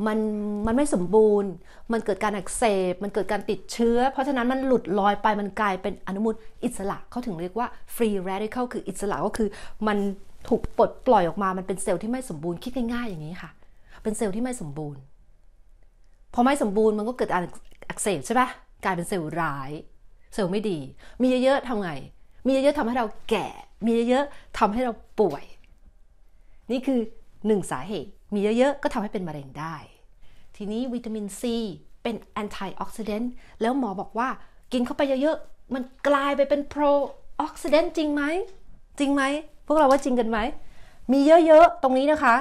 มันมันไม่สมบูรณ์ มันเกิดการอักเสบ มันเกิดการติดเชื้อ เพราะฉะนั้นมันหลุดลอยไป มันกลายเป็นอนุมูลอิสระเขาถึงเรียกว่า free radical คืออิสระ ก็คือมันถูกปลดปล่อยออกมามันเป็นเซลล์ที่ไม่สมบูรณ์ คิดง่ายๆอย่างนี้ค่ะเป็นเซลล์ที่ไม่สมบูรณ์พอไม่สมบูรณ์มันก็เกิดการอักเสบใช่ปะกลายเป็นเซลล์ร้าย เซลล์ไม่ดี มีเยอะๆทำไงมีเยอะๆทำให้เราแก่ มีเยอะๆทำให้เราป่วย นี่คือหนึ่งสาเหตุมีเยอะๆก็ทำให้เป็นมะเร็งได้ ทีนี้วิตามินซีเป็นแอนตี้ออกซิเดนต์แล้วหมอบอกว่ากินเข้าไปเยอะๆมันกลายไปเป็นโปรออกซิเดนต์จริงไหม จริงไหมพวกเราว่าจริงกันไหมมีเยอะๆตรงนี้นะคะ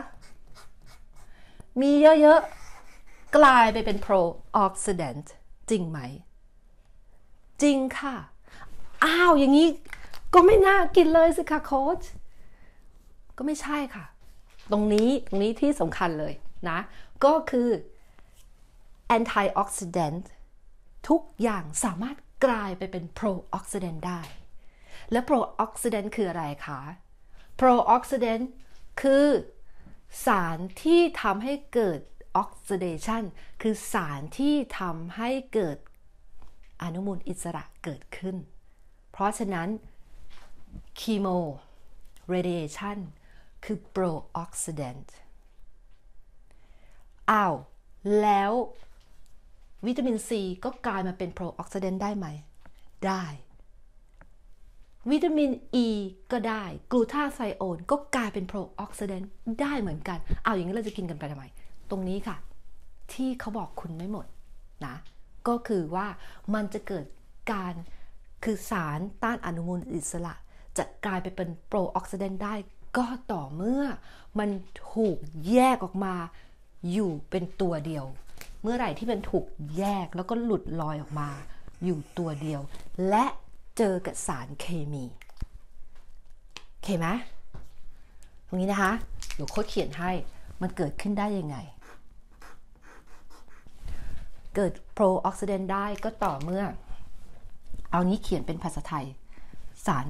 มีเยอะ ๆ กลายไปเป็นโปรออกซิเดนต์จริงไหม จริงค่ะ อ้าว อย่างนี้ก็ไม่น่ากินเลยสิคะโค้ช ก็ไม่ใช่ค่ะ ตรงนี้ ตรงนี้ที่สำคัญเลยนะ ก็คือแอนตี้ออกซิเดนต์ทุกอย่างสามารถกลายไปเป็นโปรออกซิเดนต์ได้ และโปรออกซิเดนต์คืออะไรคะ โปรออกซิเดนต์คือสารที่ทำให้เกิดออกซิเดชันคือสารที่ทำให้เกิดอนุมูลอิสระเกิดขึ้น เพราะฉะนั้นคีโมเรดิเอชันคือโปรออกซิเดนต์อ้าวแล้ววิตามินซีก็กลายมาเป็นโปรออกซิเดนต์ได้ไหม ได้วิตามินอ e ีก็ได้กลูทาไซโอนก็กลายเป็นโปรออกซิเดนต์ได้เหมือนกันเอาอย่างนี้เราจะกินกันไปทำไม ตรงนี้ค่ะที่เขาบอกคุณไม่หมดนะก็คือว่ามันจะเกิดการคือสารต้านอนุมูลอิสระ จะกลายไปเป็นโปรออกซิเดนต์ได้ก็ต่อเมื่อมันถูกแยกออกมา อยู่เป็นตัวเดียว เมื่อไหร่ที่มันถูกแยกแล้วก็หลุดลอยออกมา อยู่ตัวเดียวและเจอกับสารเคมี โอเคไหมตรงนี้นะคะเดี๋ยวโค้ดเขียนให้ มันเกิดขึ้นได้ยังไง เกิดโปรออกซิเดนได้ก็ต่อเมื่อ เอานี้เขียนเป็นภาษาไทย สาร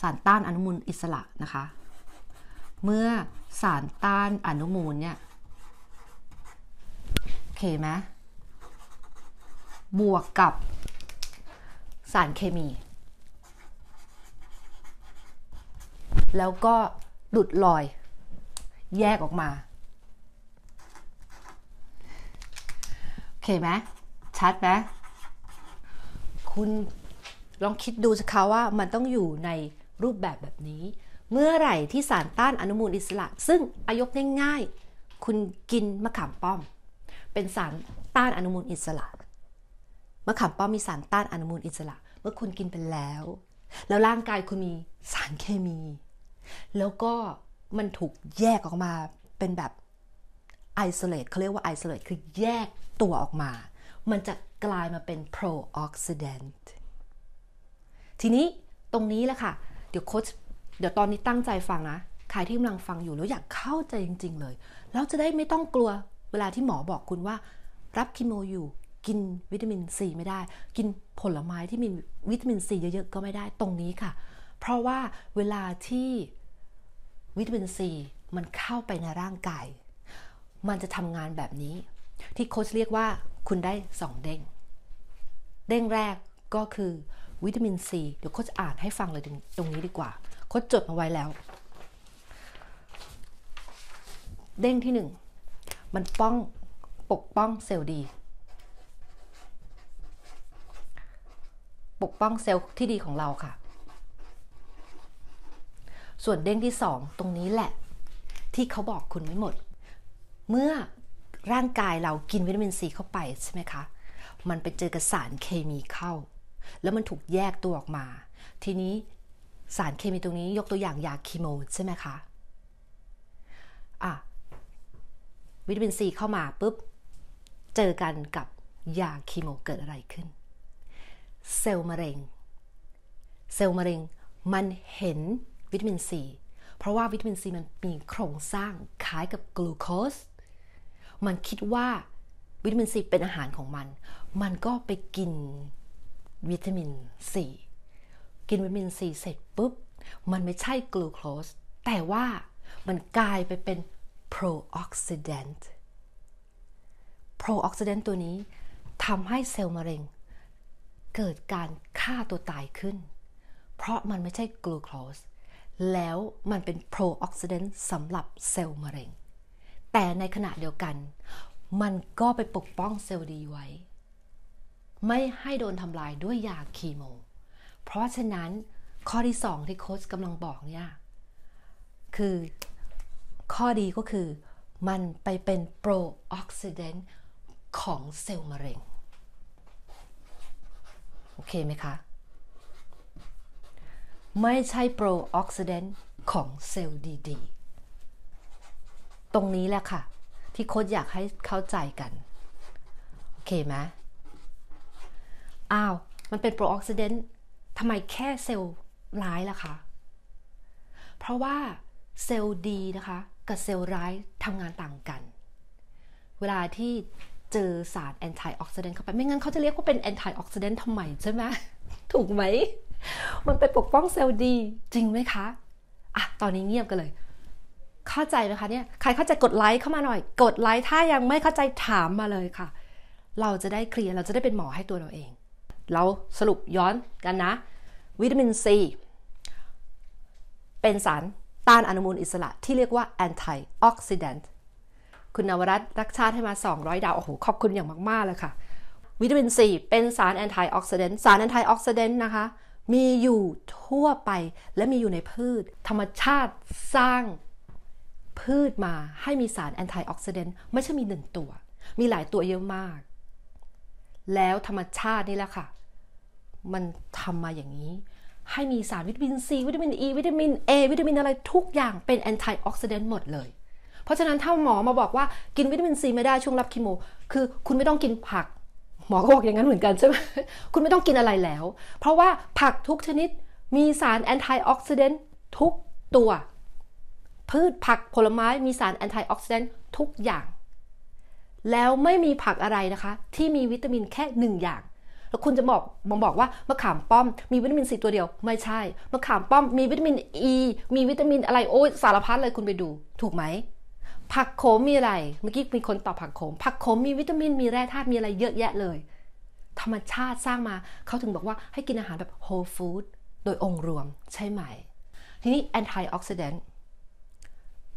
สารต้านอนุมูลอิสระนะคะ เมื่อสารต้านอนุมูลเนี่ย โอเคไหมบวกกับสารเคมี แล้วก็หลุดลอยแยกออกมา โอเคไหมชัดไหมคุณลองคิดดูสิคะว่ามันต้องอยู่ในรูปแบบแบบนี้ เมื่อไหร่ที่สารต้านอนุมูลอิสระซึ่งอายกง่ายๆคุณกินมะขามป้อม เป็นสารต้านอนุมูลอิสระมะขามป้อมมีสารต้านอนุมูลอิสระว่าคุณกินไปแล้ว แล้วร่างกายคุณมีสารเคมี แล้วก็มันถูกแยกออกมาเป็นแบบไอโซเลตเขาเรียกว่าไอโซเลตคือแยกตัวออกมา มันจะกลายมาเป็นโปรออกซิเดนต์ทีนี้ตรงนี้แหละค่ะ เดี๋ยวโค้ชเดี๋ยวตอนนี้ตั้งใจฟังนะ ใครที่กำลังฟังอยู่ แล้วอยากเข้าใจจริงๆเลย เราจะได้ไม่ต้องกลัวเวลาที่หมอบอกคุณว่ารับคีโมอยู่กินวิตามินซีไม่ได้ กินผลไม้ที่มีวิตามินซีเยอะๆก็ไม่ได้ ตรงนี้ค่ะ เพราะว่าเวลาที่วิตามินซีมันเข้าไปในร่างกาย มันจะทำงานแบบนี้ ที่โค้ชเรียกว่าคุณได้สองเด้ง เด้งแรกก็คือวิตามินซีเดี๋ยวโค้ชอ่านให้ฟังเลยตรงนี้ดีกว่า โค้ชจดมาไว้แล้ว เด้งที่หนึ่งมันป้องปกป้องเซลล์ดีปกป้องเซลล์ที่ดีของเราค่ะ ส่วนเด้งที่ 2 ตรงนี้แหละที่เขาบอกคุณไม่หมด เมื่อร่างกายเรากินวิตามินซีเข้าไปใช่ไหมคะ มันไปเจอกับสารเคมีเข้า แล้วมันถูกแยกตัวออกมา ทีนี้สารเคมีตรงนี้ยกตัวอย่างยาคีโมใช่ไหมคะอ่ะวิตามินซีเข้ามาปุ๊บ เจอกันกับยาคีโม เกิดอะไรขึ้นเซลล์มะเร็ง เซลล์มะเร็งมันเห็นวิตามินซีเพราะว่าวิตามินซีมันมีโครงสร้างคล้ายกับกลูโคสมันคิดว่าวิตามินซีเป็นอาหารของมัน มันก็ไปกินวิตามินซีกินวิตามินซีเสร็จปุ๊บมันไม่ใช่กลูโคสแต่ว่ามันกลายไปเป็นโปรออกซิแดนต์โปรออกซิแดนต์ตัวนี้ทำให้เซลล์มะเร็งเกิดการฆ่าตัวตายขึ้น เพราะมันไม่ใช่กลูโคสแล้วมันเป็นโปรออกซิเดนต์สำหรับเซลล์มะเร็ง แต่ในขณะเดียวกัน มันก็ไปปกป้องเซลล์ดี ไว้ ไม่ให้โดนทำลายด้วยยาเคมีเพราะฉะนั้นข้อที่สองที่โค้ชกำลังบอกเนี่ย คือข้อดีก็คือมันไปเป็นโปรออกซิเดนต์ของเซลล์มะเร็งโอเคไหมคะไม่ใช่โปรออกซิเดนต์ของเซลล์ดีๆตรงนี้แหละค่ะที่โค้ดอยากให้เข้าใจกันโอเคไหมอ้าวมันเป็นโปรออกซิเดนต์ทำไมแค่เซลล์ร้ายล่ะคะเพราะว่าเซลล์ดีนะคะ กับเซลล์ร้ายทำงานต่างกันเวลาที่เจอสารแอนตี้ออกซิเดนต์เข้าไป ไม่งั้นเขาจะเรียกว่าเป็นแอนตี้ออกซิเดนต์ทำไมใช่ไหม ถูกไหม มันไปปกป้องเซลล์ดี จริงไหมคะอ่ะตอนนี้เงียบกันเลย เข้าใจไหมคะเนี่ย ใครเข้าใจกดไลค์เข้ามาหน่อย กดไลค์ ถ้ายังไม่เข้าใจถามมาเลยค่ะ เราจะได้เคลียร์ เราจะได้เป็นหมอให้ตัวเราเอง เราสรุปย้อนกันนะ วิตามินซี เป็นสารต้านอนุมูลอิสระที่เรียกว่าแอนตี้ออกซิเดนต์คุณนวรัตน์รักชาติให้มา 200 ดาวโอ้โหขอบคุณอย่างมากๆเลยค่ะ วิตามินซีเป็นสารแอนตี้ออกซิเดนต์สารแอนตี้ออกซิเดนต์นะคะ มีอยู่ทั่วไปและมีอยู่ในพืช ธรรมชาติสร้างพืชมาให้มีสารแอนตี้ออกซิเดนต์ไม่ใช่มีหนึ่งตัว มีหลายตัวเยอะมาก แล้วธรรมชาตินี่แหละค่ะ มันทำมาอย่างนี้ ให้มีสารวิตามินซีวิตามินอีวิตามินเอวิตามินอะไรทุกอย่างเป็นแอนตี้ออกซิเดนต์หมดเลยเพราะฉะนั้นถ้าหมอมาบอกว่ากินวิตามินซีไม่ได้ช่วงรับคีโม คือคุณไม่ต้องกินผัก หมอก็บอกอย่างนั้นเหมือนกันใช่ไหมคุณไม่ต้องกินอะไรแล้ว เพราะว่าผักทุกชนิดมีสารแอนตี้ออกซิเดนต์ทุกตัว พืชผักผลไม้มีสารแอนตี้ออกซิเดนต์ทุกอย่าง แล้วไม่มีผักอะไรนะคะ ที่มีวิตามินแค่หนึ่งอย่าง แล้วคุณจะบอกมองบอกว่ามะขามป้อมมีวิตามินซีตัวเดียว ไม่ใช่มะขามป้อมมีวิตามินอ e, ีมีวิตามินอะไรโอ้สารพัดเลยคุณไปดู ถูกไหมผักโขมมีอะไร เมื่อกี้มีคนตอบผักโขม ผักโขมมีวิตามินมีแร่ธาตุมีอะไรเยอะแยะเลย ธรรมชาติสร้างมาเขาถึงบอกว่าให้กินอาหารแบบโฮลฟู้ดโดยองค์รวมใช่ไหม ทีนี้แอนตี้ออกซิเดนต์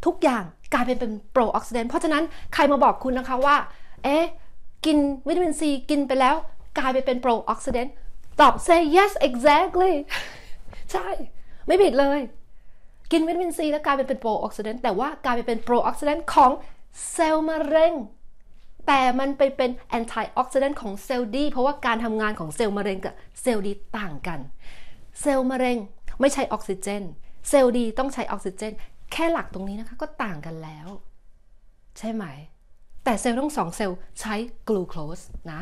ทุกอย่างกลายเป็นเป็นโปรออกซิเดนต์เพราะฉะนั้นใครมาบอกคุณนะคะว่า เอ๊ะ กินวิตามินซี กินไปแล้ว กลายไปเป็นโปรออกซิเดนต์ตอบ say yes exactly ใช่ ไม่ผิดเลยกินวิตามินซีแล้วกลายเป็นโปรออกซิเดนต์แต่ว่ากลายเป็นโปรออกซิเดนต์ของเซลล์มะเร็งแต่มันไปเป็นแอนตี้ออกซิเดนต์ของเซลล์ดี เพราะว่าการทำงานของเซลล์มะเร็งกับเซลล์ดีต่างกัน เซลล์มะเร็งไม่ใช้ออกซิเจน เซลล์ดีต้องใช้ออกซิเจน แค่หลักตรงนี้นะคะก็ต่างกันแล้ว ใช่ไหม แต่เซลล์ทั้งสองเซลล์ใช้กลูโคสนะ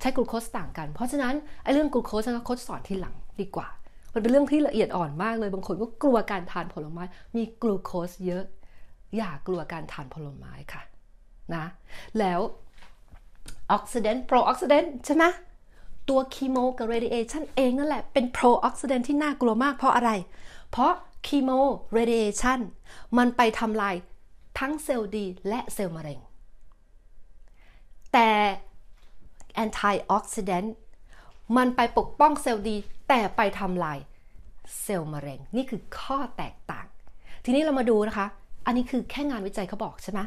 ใช้กลูโคสต่างกัน เพราะฉะนั้นไอ้เรื่องกลูโคสนะคะโคสสอนทีหลังดีกว่ามันเป็นเรื่องที่ละเอียดอ่อนมากเลย บางคนก็กลัวการทานผลไม้ มีกลูโคสเยอะ อย่ากลัวการทานผลไม้ค่ะนะ แล้วออกซิเดนต์โปรออกซิเดนต์ใช่ไหม ตัวคีโมกับเรดิเอชันเองนั่นแหละ เป็นโปรออกซิเดนต์ที่น่ากลัวมากเพราะอะไร เพราะคีโมเรดิเอชันมันไปทำลาย ทั้งเซลล์ดี และเซลล์มะเร็ง แต่แอนตี้ออกซิเดนต์มันไปปกป้องเซลล์ดีแต่ไปทำลายเซลล์มะเร็งนี่คือข้อแตกต่าง ทีนี้เรามาดูนะคะอันนี้คือแค่งานวิจัยเขาบอกใช่ไหม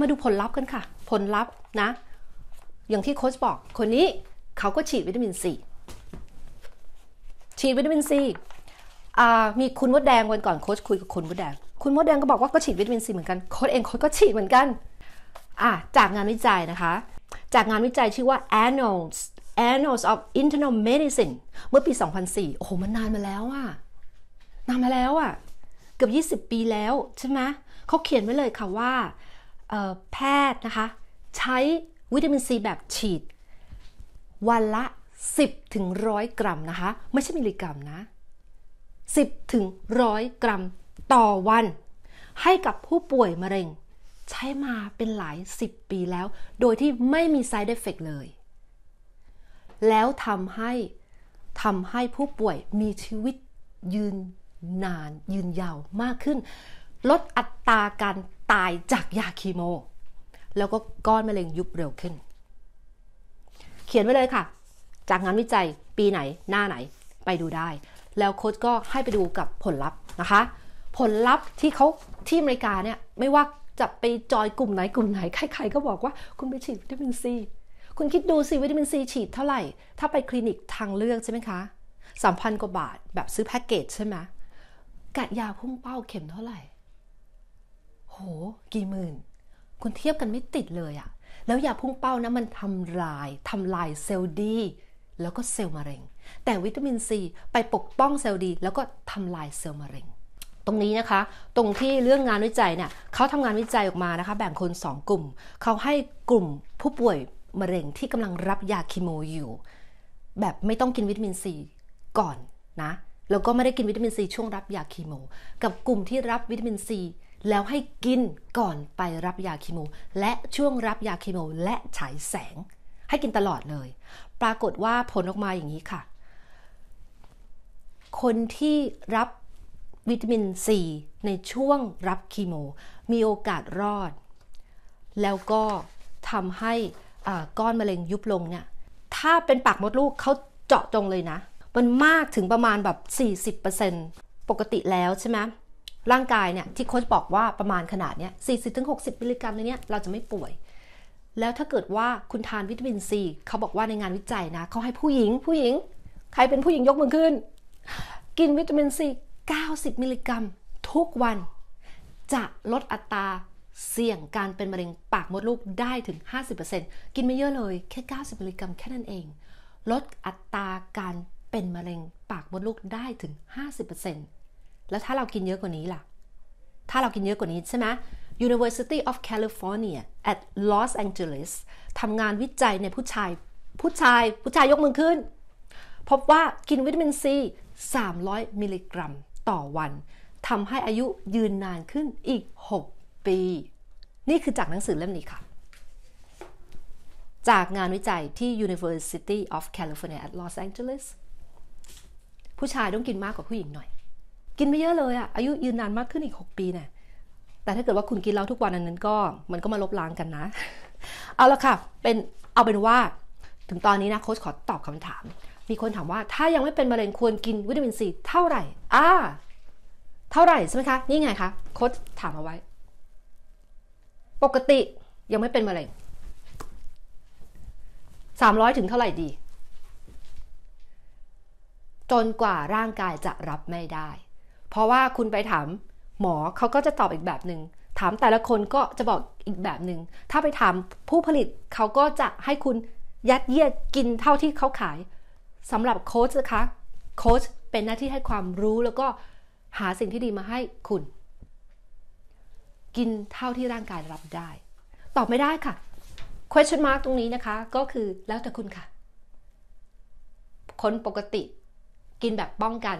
มาดูผลลัพธ์กันค่ะผลลัพธ์นะอย่างที่โค้ชบอกคนนี้เขาก็ฉีดวิตามินซีฉีดวิตามินซีมีคุณมดแดงวันก่อนโค้ชคุยกับคุณมดแดง คุณมดแดงก็บอกว่าก็ฉีดวิตามินซีเหมือนกันโค้ชเองโค้ชก็ฉีดเหมือนกันจากงานวิจัยนะคะจากงานวิจัยชื่อว่า Annals Annals of Internal Medicine เมื่อปี 2004 โอ้โห มันนานมาแล้วอะนานมาแล้วอะเกือบ 20 ปีแล้วใช่ไหมเขาเขียนไว้เลยค่ะว่าแพทย์นะคะ ใช้วิตามินซีแบบฉีด วันละ 10 ถึงร้อยกรัมนะคะ ไม่ใช่มิลลิกรัมนะ 10 ถึงร้อยกรัมต่อวัน ให้กับผู้ป่วยมะเร็ง ใช้มาเป็นหลาย 10 ปีแล้ว โดยที่ไม่มี side effect เลยแล้วทำให้ทำให้ผู้ป่วยมีชีวิตยืนนาน ยืนยาวมากขึ้น ลดอัตราการตายจากยาคีโม แล้วก็ก้อนมะเร็งยุบเร็วขึ้น เขียนไว้เลยค่ะ จากงานวิจัยปีไหนหน้าไหนไปดูได้ แล้วโค้ชก็ให้ไปดูกับผลลัพธ์นะคะ ผลลัพธ์ที่เขาที่อเมริกาเนี่ยไม่ว่าจะไปจอยกลุ่มไหนกลุ่มไหนใคร ๆก็บอกว่าคุณไปฉีดวิตามินซีคุณคิดดูสิวิตามินซีฉีดเท่าไหร่ ถ้าไปคลินิกทางเลือกใช่ไหมคะสามพันกว่าบาทแบบซื้อแพ็กเกจใช่ไหมกะยาพุ่งเป้าเข็มเท่าไหร่ โห กี่หมื่น คุณเทียบกันไม่ติดเลยอะแล้วยาพุ่งเป้านะมันทำลายทำลายเซลล์ดี แล้วก็เซลล์มะเร็ง แต่วิตามินซีไปปกป้องเซลล์ดี แล้วก็ทำลายเซลล์มะเร็ง ตรงนี้นะคะ ตรงที่เรื่องงานวิจัยเนี่ยเขาทำงานวิจัยออกมานะคะ แบ่งคน 2 กลุ่มเขาให้กลุ่มผู้ป่วยมะเร็งที่กำลังรับยาคีโมอยู่ แบบไม่ต้องกินวิตามินซีก่อนนะ แล้วก็ไม่ได้กินวิตามินซีช่วงรับยาคีโม กับกลุ่มที่รับวิตามินซีแล้วให้กินก่อนไปรับยาคีโม และช่วงรับยาคีโมและฉายแสง ให้กินตลอดเลย ปรากฏว่าผลออกมาอย่างนี้ค่ะ คนที่รับวิตามินซีในช่วงรับคีโม มีโอกาสรอด แล้วก็ทำให้ก้อนมะเร็งยุบลงเนี่ย ถ้าเป็นปากมดลูกเขาเจาะจงเลยนะ มันมากถึงประมาณแบบ 40%ปกติแล้วใช่ไหม ร่างกายเนี่ย ที่โค้ชบอกว่าประมาณขนาดเนี้ย40-60 มิลลิกรัมในเนี้ยเราจะไม่ป่วย แล้วถ้าเกิดว่าคุณทานวิตามินซีเขาบอกว่าในงานวิจัยนะ เขาให้ผู้หญิงผู้หญิง ใครเป็นผู้หญิงยกมือขึ้น กินวิตามินซี90มิลลิกรัมทุกวัน จะลดอัตราเสี่ยงการเป็นมะเร็งปากมดลูกได้ถึง 50%กินไม่เยอะเลยแค่ 90 มิลลิกรัมแค่นั้นเอง ลดอัตราการเป็นมะเร็งปากมดลูกได้ถึง 50%แล้วถ้าเรากินเยอะกว่านี้ล่ะ ถ้าเรากินเยอะกว่านี้ใช่ไหม University of California at Los Angeles ทำงานวิจัยในผู้ชายผู้ชายผู้ชายยกมือขึ้น พบว่ากินวิตามินซี 300 มิลลิกรัมต่อวันทำให้อายุยืนนานขึ้นอีก 6ปีนี่คือจากหนังสือเล่มนี้ค่ะ จากงานวิจัยที่ University of California at Los Angeles ผู้ชายต้องกินมากกว่าผู้หญิงหน่อย กินไม่เยอะเลยอะอายุยืนนานมากขึ้นอีก 6 ปีเนะี่ยแต่ถ้าเกิดว่าคุณกินเหล้าทุกวันนั้นก็ มันก็มาลบล้างกันนะ เอาละค่ะ เป็น เอาเป็นว่า ถึงตอนนี้นะโค้ชขอตอบคำถาม มีคนถามว่าถ้ายังไม่เป็นมะเร็งควรกินวิตามินซีเท่าไหร่ อ่า เท่าไหร่ใช่ไหมคะ นี่ไงคะ โค้ชถามเอาไว้ปกติยังไม่เป็นมะเร็งสามร้อยถึงเท่าไหร่ดี จนกว่าร่างกายจะรับไม่ได้ เพราะว่าคุณไปถามหมอเขาก็จะตอบอีกแบบหนึง่ง ถามแต่ละคนก็จะบอกอีกแบบหนึง่งถ้าไปถามผู้ผลิตเขาก็จะให้คุณยัดเยียดกินเท่าที่เขาขายสำหรับโค้ชนะคะโค้ชเป็นหน้าที่ให้ความรู้แล้วก็หาสิ่งที่ดีมาให้คุณกินเท่าที่ร่างกายรับได้ ตอบไม่ได้ค่ะ question mark ตรงนี้นะคะ ก็คือแล้วแต่คุณค่ะ คนปกติกินแบบป้องกัน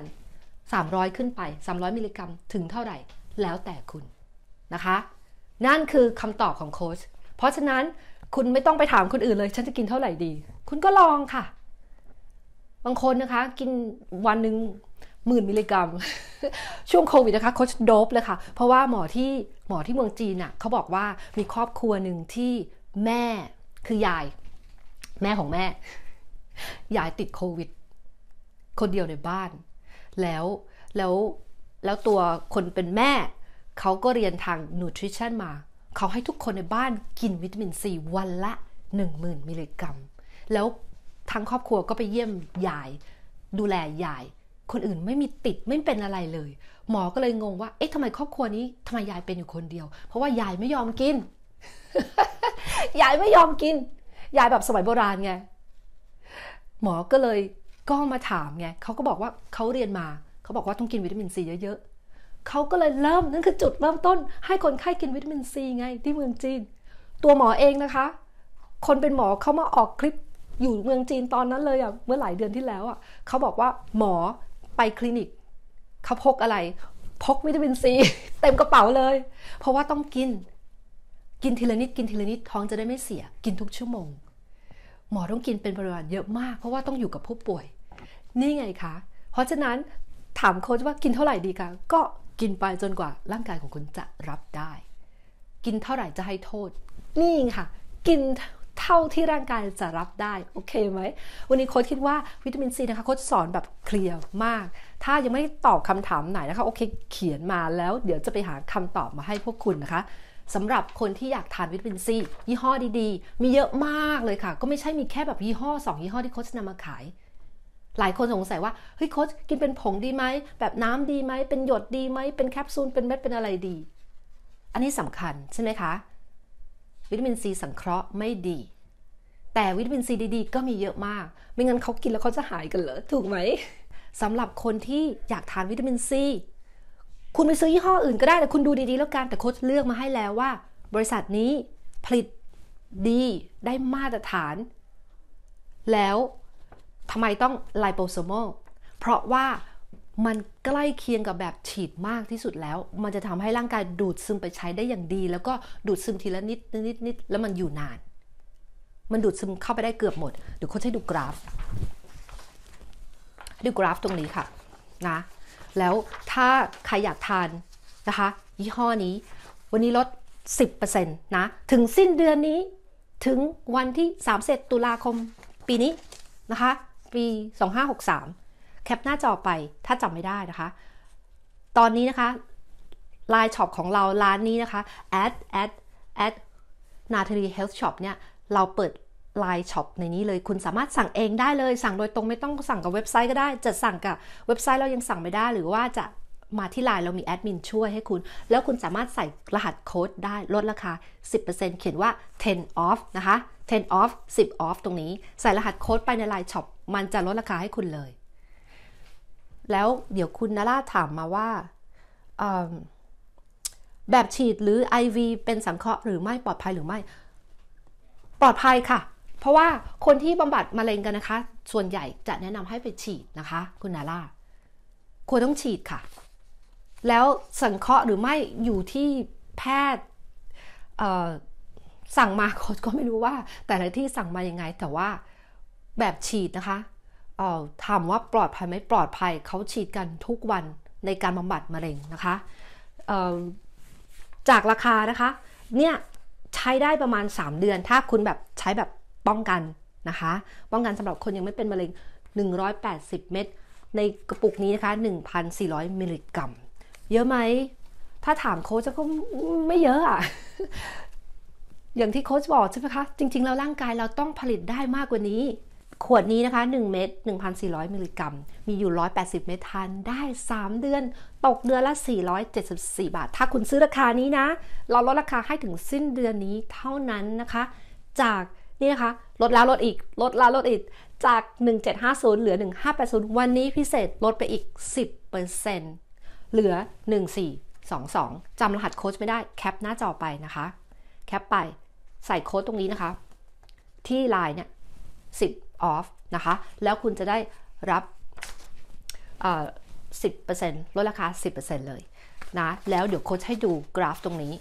300 ขึ้นไป 300 มิลลิกรัม ถึงเท่าไหร่แล้วแต่คุณ นะคะ นั่นคือคำตอบของโค้ชเพราะฉะนั้นคุณไม่ต้องไปถามคนอื่นเลย ฉันจะกินเท่าไหร่ดี คุณก็ลองค่ะ บางคนนะคะ กินวันหนึ่งหมื่นมิลลิกรัมช่วงโควิดนะคะโคชโดบเลยค่ะ เพราะว่าหมอที่หมอที่เมืองจีนน่ะเขาบอกว่ามีครอบครัวหนึ่งที่แม่คือยาย แม่ของแม่ ยายติดโควิด คนเดียวในบ้าน แล้วแล้วแล้วตัวคนเป็นแม่ เขาก็เรียนทางนูทริชั่นมา เขาให้ทุกคนในบ้านกินวิตามินซีวันละ 10,000 มิลลิกรัม แล้วทั้งครอบครัวก็ไปเยี่ยมยาย ดูแลยายคนอื่นไม่มีติดไม่เป็นอะไรเลย หมอก็เลยงงว่าเอ๊ะทำไมครอบครัวนี้ทำไมยายเป็นอยู่คนเดียว เพราะว่ายายไม่ยอมกินยายไม่ยอมกินยายแบบสมัยโบราณไงหมอก็เลยก็มาถามไงเขาก็บอกว่าเขาเรียนมาเขาบอกว่าต้องกินวิตามินซีเยอะๆเขาก็เลยเริ่มนั่นคือจุดเริ่มต้นให้คนไข้กินวิตามินซีไง ที่เมืองจีน ตัวหมอเองนะคะ คนเป็นหมอเขามาออกคลิปอยู่เมืองจีนตอนนั้นเลยอะเมื่อหลายเดือนที่แล้วอะเขาบอกว่าหมอไปคลินิกเขาพกอะไร พกวิตามินซีเต็มกระเป๋าเลย เพราะว่าต้องกิน กินทีละนิดกินทีละนิดท้องจะได้ไม่เสีย กินทุกชั่วโมง หมอต้องกินเป็นปริมาณเยอะมากเพราะว่าต้องอยู่กับผู้ป่วย นี่ไงคะเพราะฉะนั้นถามโค้ชว่ากินเท่าไหร่ดีคะก็กินไปจนกว่าร่างกายของคุณจะรับได้ กินเท่าไหร่จะให้โทษนี่ค่ะกินเท่าที่ร่างกายจะรับได้โอเคไหมวันนี้โค้ชคิดว่าวิตามินซีนะคะโค้ชสอนแบบเคลียร์มาก ถ้ายังไม่ตอบคำถามไหนนะคะ โอเค เขียนมาแล้ว เดี๋ยวจะไปหาคำตอบมาให้พวกคุณนะคะสำหรับคนที่อยากทานวิตามินซียี่ห้อดีๆ มีเยอะมากเลยค่ะ ก็ไม่ใช่มีแค่แบบยี่ห้อ2ยี่ห้อที่โค้ชนำมาขาย หลายคนสงสัยว่าเฮ้ยโค้ชกินเป็นผงดีไหมแบบน้ำดีไหมเป็นหยดดีไหมเป็นแคปซูลเป็นเม็ดเป็นอะไรดี อันนี้สำคัญใช่ไหมคะวิตามินซีสังเคราะห์ไม่ดี แต่วิตามินซีดีๆ ก็มีเยอะมาก ไม่งั้นเขากินแล้วเขาจะหายกันเหรอ ถูกไหมสำหรับคนที่อยากทานวิตามินซี คุณไปซื้อยี่ห้ออื่นก็ได้แต่คุณดูดีๆแล้วกัน แต่โค้ชเลือกมาให้แล้วว่า บริษัทนี้ผลิตดีได้มาตรฐาน แล้วทำไมต้องไลโปโซมอลเพราะว่ามันใกล้เคียงกับแบบฉีดมากที่สุดแล้ว มันจะทำให้ร่างกายดูดซึมไปใช้ได้อย่างดี แล้วก็ดูดซึมทีละนิด นิดนิดแล้วมันอยู่นาน มันดูดซึมเข้าไปได้เกือบหมดเดี๋ยวค้ให้ดูกราฟ ดูกราฟตรงนี้ค่ะนะ แล้วถ้าใครอยากทานนะคะยี่ห้อนี้วันนี้ลด 10%นะถึงสิ้นเดือนนี้ถึงวันที่3เสร็จตุลาคมปีนี้นะคะปี 2563แคปหน้าจอไปถ้าจำไม่ได้นะคะ ตอนนี้นะคะไลน์ช็อปของเรา ร้านนี้นะคะ at at at นาทรีเฮลท์ช็อปเนี่ย เราเปิดไลน์ช็อปในนี้เลยคุณสามารถสั่งเองได้เลย สั่งโดยตรงไม่ต้องสั่งกับเว็บไซต์ก็ได้ จะสั่งกับเว็บไซต์เรายังสั่งไม่ได้หรือว่าจะมาที่ไลน์เรามีแอดมินช่วยให้คุณ แล้วคุณสามารถใส่รหัสโค้ด ได้ลดราคา 10%เขียนว่า10 off นะคะ10 off 10 off ตรงนี้ใส่รหัสโค้ดไปในไลน์ช็อปมันจะลดราคาให้คุณเลยแล้วเดี๋ยวคุณนราถามมาว่า แบบฉีดหรือ IV เป็นสังเคราะห์หรือไม่ปลอดภัยหรือไม่ ปลอดภัยค่ะ เพราะว่าคนที่บำบัดมะเร็งกันนะคะ ส่วนใหญ่จะแนะนำให้ไปฉีดนะคะ คุณนาร่าควรต้องฉีดค่ะ แล้วสังเคราะห์หรือไม่อยู่ที่แพทย์สั่งมาโคก็ไม่รู้ว่า แต่ละที่สั่งมายังไง แต่ว่าแบบฉีดนะคะถามว่าปลอดภัยไหมปลอดภัยเขาฉีดกันทุกวันในการบำบัดมะเร็งนะคะจากราคานะคะเนี่ยใช้ได้ประมาณ 3 เดือนถ้าคุณแบบใช้แบบป้องกันนะคะ ป้องกันสำหรับคนยังไม่เป็นมะเร็ง 180 เม็ดในกระปุกนี้นะคะ 1,400 มิลลิกรัมเยอะไหม ถ้าถามโค้ชก็ไม่เยอะอะอย่างที่โค้ชบอกใช่ไหมคะ จริงๆแล้วร่างกายเราต้องผลิตได้มากกว่านี้ขวดนี้นะคะ1เม็ด1,400มิลลิกรัม มีอยู่ 180 เม็ดทานได้ 3 เดือน ตกเดือนละ 474 บาท ถ้าคุณซื้อราคานี้นะ เราลดราคาให้ถึงสิ้นเดือนนี้เท่านั้นนะคะ จากนี่นะคะ ลดแล้วลดอีก ลดแล้วลดอีก จาก 1750 เหลือ 1580 วันนี้พิเศษลดไปอีก 10%เหลือ 1422จำรหัสโค้ชไม่ได้ แคปหน้าจอไปนะคะ แคปไป ใส่โค้ดตรงนี้นะคะ ที่ไลน์เนี่ย10 off นะคะแล้วคุณจะได้รับ 10%ลดราคา 10%เลยนะแล้วเดี๋ยวโค้ชให้ดูกราฟตรงนี้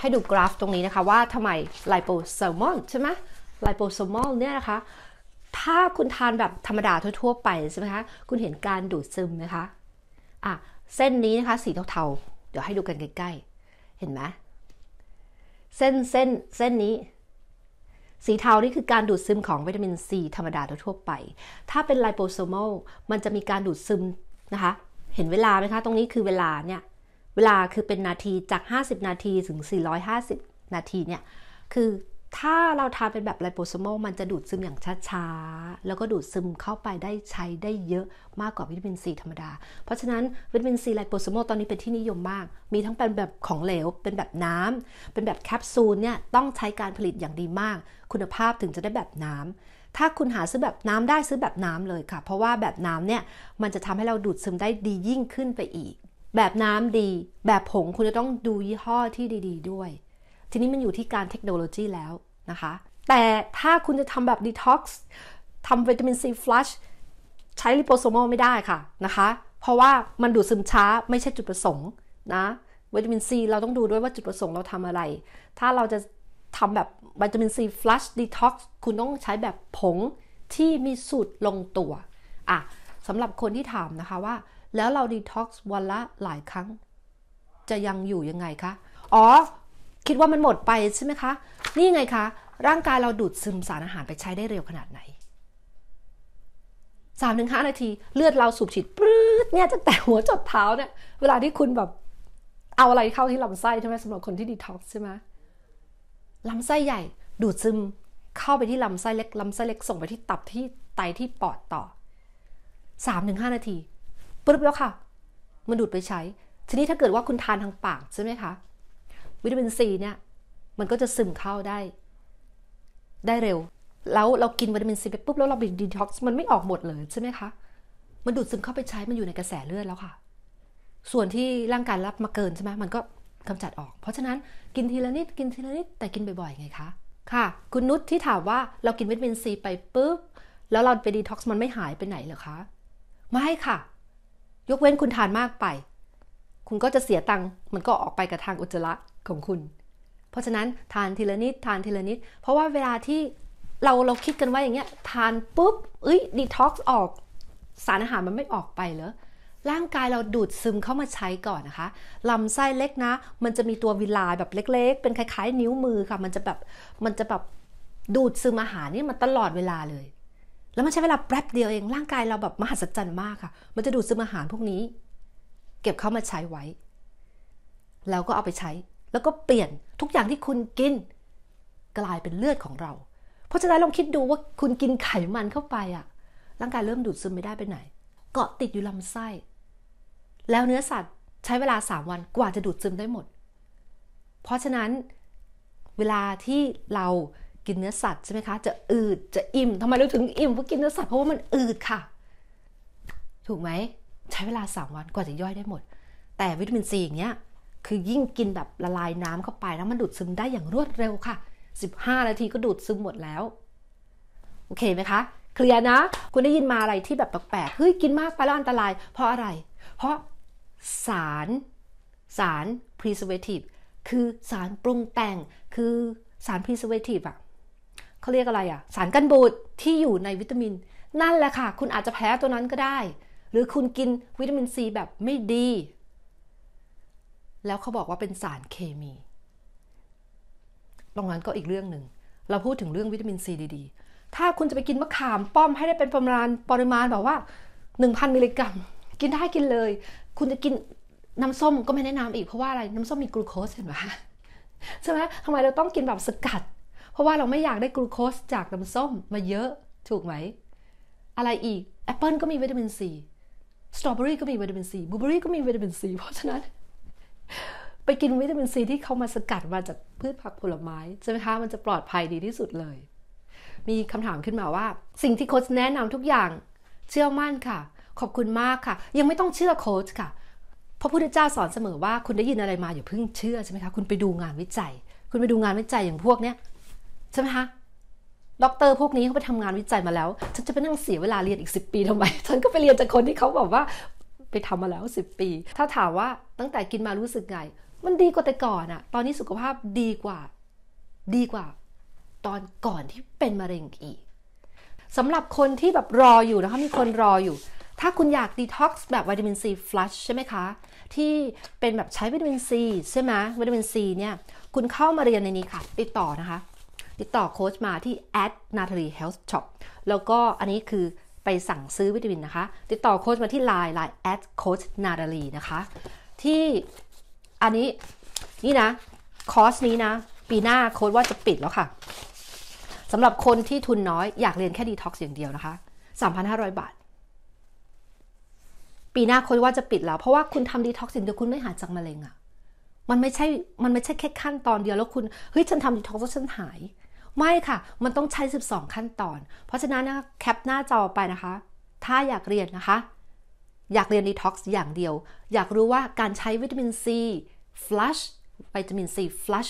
ให้ดูกราฟตรงนี้นะคะว่าทำไมไลโปแซลมอนใช่ไหมไลโปโซมอลเนี่ยนะคะถ้าคุณทานแบบธรรมดาทั่วๆไปใช่ไหมคะคุณเห็นการดูดซึมไหมคะอ่ะเส้นนี้นะคะสีเทาๆเดี๋ยวให้ดูกันใกล้ๆ เห็นไหมเส้นเส้นเส้นนี้ สีเทานี่คือการดูดซึมของวิตามินซีธรรมดาทั่วไป ถ้าเป็นไลโปโซมอลมันจะมีการดูดซึมนะคะ เห็นเวลาไหมคะตรงนี้คือเวลาเนี่ย เวลาคือเป็นนาทีจาก 50 นาทีถึง 450 นาทีเนี่ยคือถ้าเราทานเป็นแบบไลโปโซมอลมันจะดูดซึมอย่างช้าๆ แล้วก็ดูดซึมเข้าไปได้ใช้ได้เยอะมากกว่าวิตามินซีธรรมดา เพราะฉะนั้นวิตามินซีไลโปโซมอลตอนนี้เป็นที่นิยมมาก มีทั้งเป็นแบบของเหลว เป็นแบบน้ำ เป็นแบบแคปซูลเนี่ยต้องใช้การผลิตอย่างดีมาก คุณภาพถึงจะได้แบบน้ำ ถ้าคุณหาซื้อแบบน้ำได้ซื้อแบบน้ำเลยค่ะ เพราะว่าแบบน้ำเนี่ยมันจะทำให้เราดูดซึมได้ดียิ่งขึ้นไปอีก แบบน้ำดี แบบผงคุณจะต้องดูยี่ห้อที่ดี ๆด้วยทีนี้มันอยู่ที่การเทคโนโลยีแล้วนะคะ แต่ถ้าคุณจะทำแบบดีท็อกซ์ทำวิตามินซีฟลัช ใช้ลิโปโซมอลไม่ได้ค่ะนะคะ เพราะว่ามันดูดซึมช้า ไม่ใช่จุดประสงค์นะ วิตามินซีเราต้องดูด้วยว่าจุดประสงค์เราทำอะไร ถ้าเราจะทำแบบวิตามินซีฟลัชดีท็อกซ์ คุณต้องใช้แบบผงที่มีสูตรลงตัว อ่ะ สำหรับคนที่ถามนะคะว่าแล้วเราดีท็อกซ์วันละหลายครั้ง จะยังอยู่ยังไงคะ อ๋อคิดว่ามันหมดไปใช่ไหมคะ นี่ไงคะ ร่างกายเราดูดซึมสารอาหารไปใช้ได้เร็วขนาดไหน สามถึงห้านาทีเลือดเราสูบฉีดปื๊ดเนี่ยตั้งแต่หัวจดเท้าเนี่ยเวลาที่คุณแบบเอาอะไรเข้าที่ลำไส้ใช่ไหมสำหรับคนที่ดีท็อกซ์ใช่ไหมลำไส้ใหญ่ ดูดซึมเข้าไปที่ลำไส้เล็กลำไส้เล็กส่งไปที่ตับที่ไตที่ปอดต่อสามถึงห้านาทีปื๊ดแล้วค่ะ มันดูดไปใช้ ทีนี้ถ้าเกิดว่าคุณทานทางปากใช่ไหมคะวิตามินซีเนี่ยมันก็จะซึมเข้าได้ ได้เร็วแล้วเรากินวิตามินซีไปปุ๊บแล้วเราไปดีท็อกซ์มันไม่ออกหมดเลยใช่ไหมคะ มันดูดซึมเข้าไปใช้มันอยู่ในกระแสเลือดแล้วค่ะ ส่วนที่ร่างกายรับมาเกินใช่ไหมมันก็กำจัดออก เพราะฉะนั้นกินทีละนิดกินทีละนิด แต่กินบ่อยๆไงคะค่ะ คุณนุชที่ถามว่าเรากินวิตามินซีไปปุ๊บแล้วเราไปดีท็อกซ์มันไม่หายไปไหนเหรอคะไม่ค่ะ ยกเว้นคุณทานมากไป คุณก็จะเสียตังค์มันก็ออกไปกับทางอุจจาระของคุณ เพราะฉะนั้นทานทีละนิดทานทีละนิด เพราะว่าเวลาที่เราเราคิดกันว่าอย่างเงี้ย ทานปุ๊บเอ้ยดีท็อกซ์ออก สารอาหารมันไม่ออกไปเหรอร่างกายเราดูดซึมเข้ามาใช้ก่อนนะคะ ลำไส้เล็กนะ มันจะมีตัววิลาแบบเล็กๆ เป็นคล้าย ๆ นิ้วมือค่ะมันจะแบบมันจะแบบดูดซึมอาหารนี่มันตลอดเวลาเลย แล้วมันใช้เวลาแป๊บเดียวเอง ร่างกายเราแบบมหัศจรรย์มากค่ะ มันจะดูดซึมอาหารพวกนี้ เก็บเข้ามาใช้ไว้แล้วก็เอาไปใช้แล้วก็เปลี่ยนทุกอย่างที่คุณกิน กลายเป็นเลือดของเรา เพราะฉะนั้นลองคิดดูว่าคุณกินไขมันเข้าไปอะร่างกายเริ่มดูดซึมไม่ได้ไปไหนเกาะติดอยู่ลำไส้แล้วเนื้อสัตว์ใช้เวลา 3 วันกว่าจะดูดซึมได้หมด เพราะฉะนั้นเวลาที่เรากินเนื้อสัตว์ใช่ไหมคะจะอืดจะอิ่มทำไมเราถึงอิ่มเพราะกินเนื้อสัตว์เพราะว่ามันอืดค่ะ ถูกไหมใช้เวลา3วันกว่าจะย่อยได้หมด แต่วิตามินซีอย่างเงี้ยคือยิ่งกินแบบละลายน้ำเข้าไป แล้วมันดูดซึมได้อย่างรวดเร็วค่ะ 15 นาทีก็ดูดซึมหมดแล้ว โอเคไหมคะ เคลียร์นะ คุณได้ยินมาอะไรที่แบบแปลกๆเฮ้ย กินมาก ไปแล้วอันตรายเพราะอะไร เพราะสารสาร preservative คือสารปรุงแต่งคือสาร preservative อะเขาเรียกอะไรอะสารกันบูด ที่อยู่ในวิตามิน นั่นแหละค่ะ คุณอาจจะแพ้ตัวนั้นก็ได้ หรือคุณกินวิตามินซีแบบไม่ดีแล้วเขาบอกว่าเป็นสารเคมีตรงนั้นก็อีกเรื่องหนึ่ง เราพูดถึงเรื่องวิตามินซีดีๆ ถ้าคุณจะไปกินมะขามป้อมให้ได้เป็นประมาณปริมาณแบบว่า 1,000มิลลิกรัม กินได้กินเลย คุณจะกินน้ำส้มก็ไม่แนะนำอีกเพราะว่าอะไร น้ำส้มมีกลูโคสเห็นไหะใช่ไหมทำไมเราต้องกินแบบสกัด เพราะว่าเราไม่อยากได้กลูโคสจากน้ำส้มมาเยอะ ถูกไหม อะไรอีกแอปเปิลก็มีวิตามินซี สตรอเบอรี่ก็มีวิตามินซีบลูเบอรี่ก็มีวิตามินซี เพราะฉะนั้นไปกินวิตามินซีที่เขามาสกัด มาจากพืชผักผลไม้ใช่ไหมคะ มันจะปลอดภัยดีที่สุดเลย มีคำถามขึ้นมาว่า สิ่งที่โค้ชแนะนำทุกอย่าง เชื่อมั่นค่ะ ขอบคุณมากค่ะยังไม่ต้องเชื่อโค้ชค่ะ พระพุทธเจ้าสอนเสมอว่าคุณได้ยินอะไรมาอย่าเพิ่งเชื่อใช่ไหมคะคุณไปดูงานวิจัย คุณไปดูงานวิจัยอย่างพวกเนี้ยใช่ไหมคะด็อกเตอร์พวกนี้เขาไปทำงานวิจัยมาแล้วฉันจะไปนั่งเสียเวลาเรียนอีก10ปีทำไมฉันก็ไปเรียนจากคนที่เขาบอกว่าไปทำมาแล้ว 10 ปี ถ้าถามว่าตั้งแต่กินมารู้สึกไง มันดีกว่าแต่ก่อนอะตอนนี้สุขภาพดีกว่า ดีกว่า ตอนก่อนที่เป็นมะเร็งอีก สำหรับคนที่แบบรออยู่นะคะ มีคนรออยู่ ถ้าคุณอยากดีท็อกซ์แบบวิตามินซีฟลัชใช่ไหมคะ ที่เป็นแบบใช้วิตามินซีใช่ไหมวิตามินซีเนี่ย คุณเข้ามาเรียนในนี้ค่ะ ติดต่อนะคะ ติดต่อโค้ชมาที่ a d n a t a l i e health shop แล้วก็อันนี้คือไปสั่งซื้อวิตามินนะคะ ติดต่อโค้ชมาที่ Line l i น์ at coach n a d a l i นะคะ ที่อันนี้นี่นะ คอร์สนี้นะ ปีหน้าโค้ชว่าจะปิดแล้วค่ะสำหรับคนที่ทุนน้อยอยากเรียนแค่ดีท็อกซ์อย่างเดียวนะคะ 3,500 บาท ปีหน้าโค้ชว่าจะปิดแล้ว เพราะว่าคุณทำดีท็อกซ์อย่งเดียวคุณไม่หายจากมะเร็งอะมันไม่ใช่มันไม่ใช่แค่ขั้นตอนเดียวแล้วคุณเฮ้ย ฉันทำดีท็อกซ์แล้วฉันหายไม่ค่ะ มันต้องใช้ 12 ขั้นตอน เพราะฉะนั้นนะแคปหน้าจอไปนะคะ ถ้าอยากเรียนนะคะ อยากเรียนดีท็อกซ์อย่างเดียว อยากรู้ว่าการใช้วิตามินซีฟลัชวิตามินซีฟลัช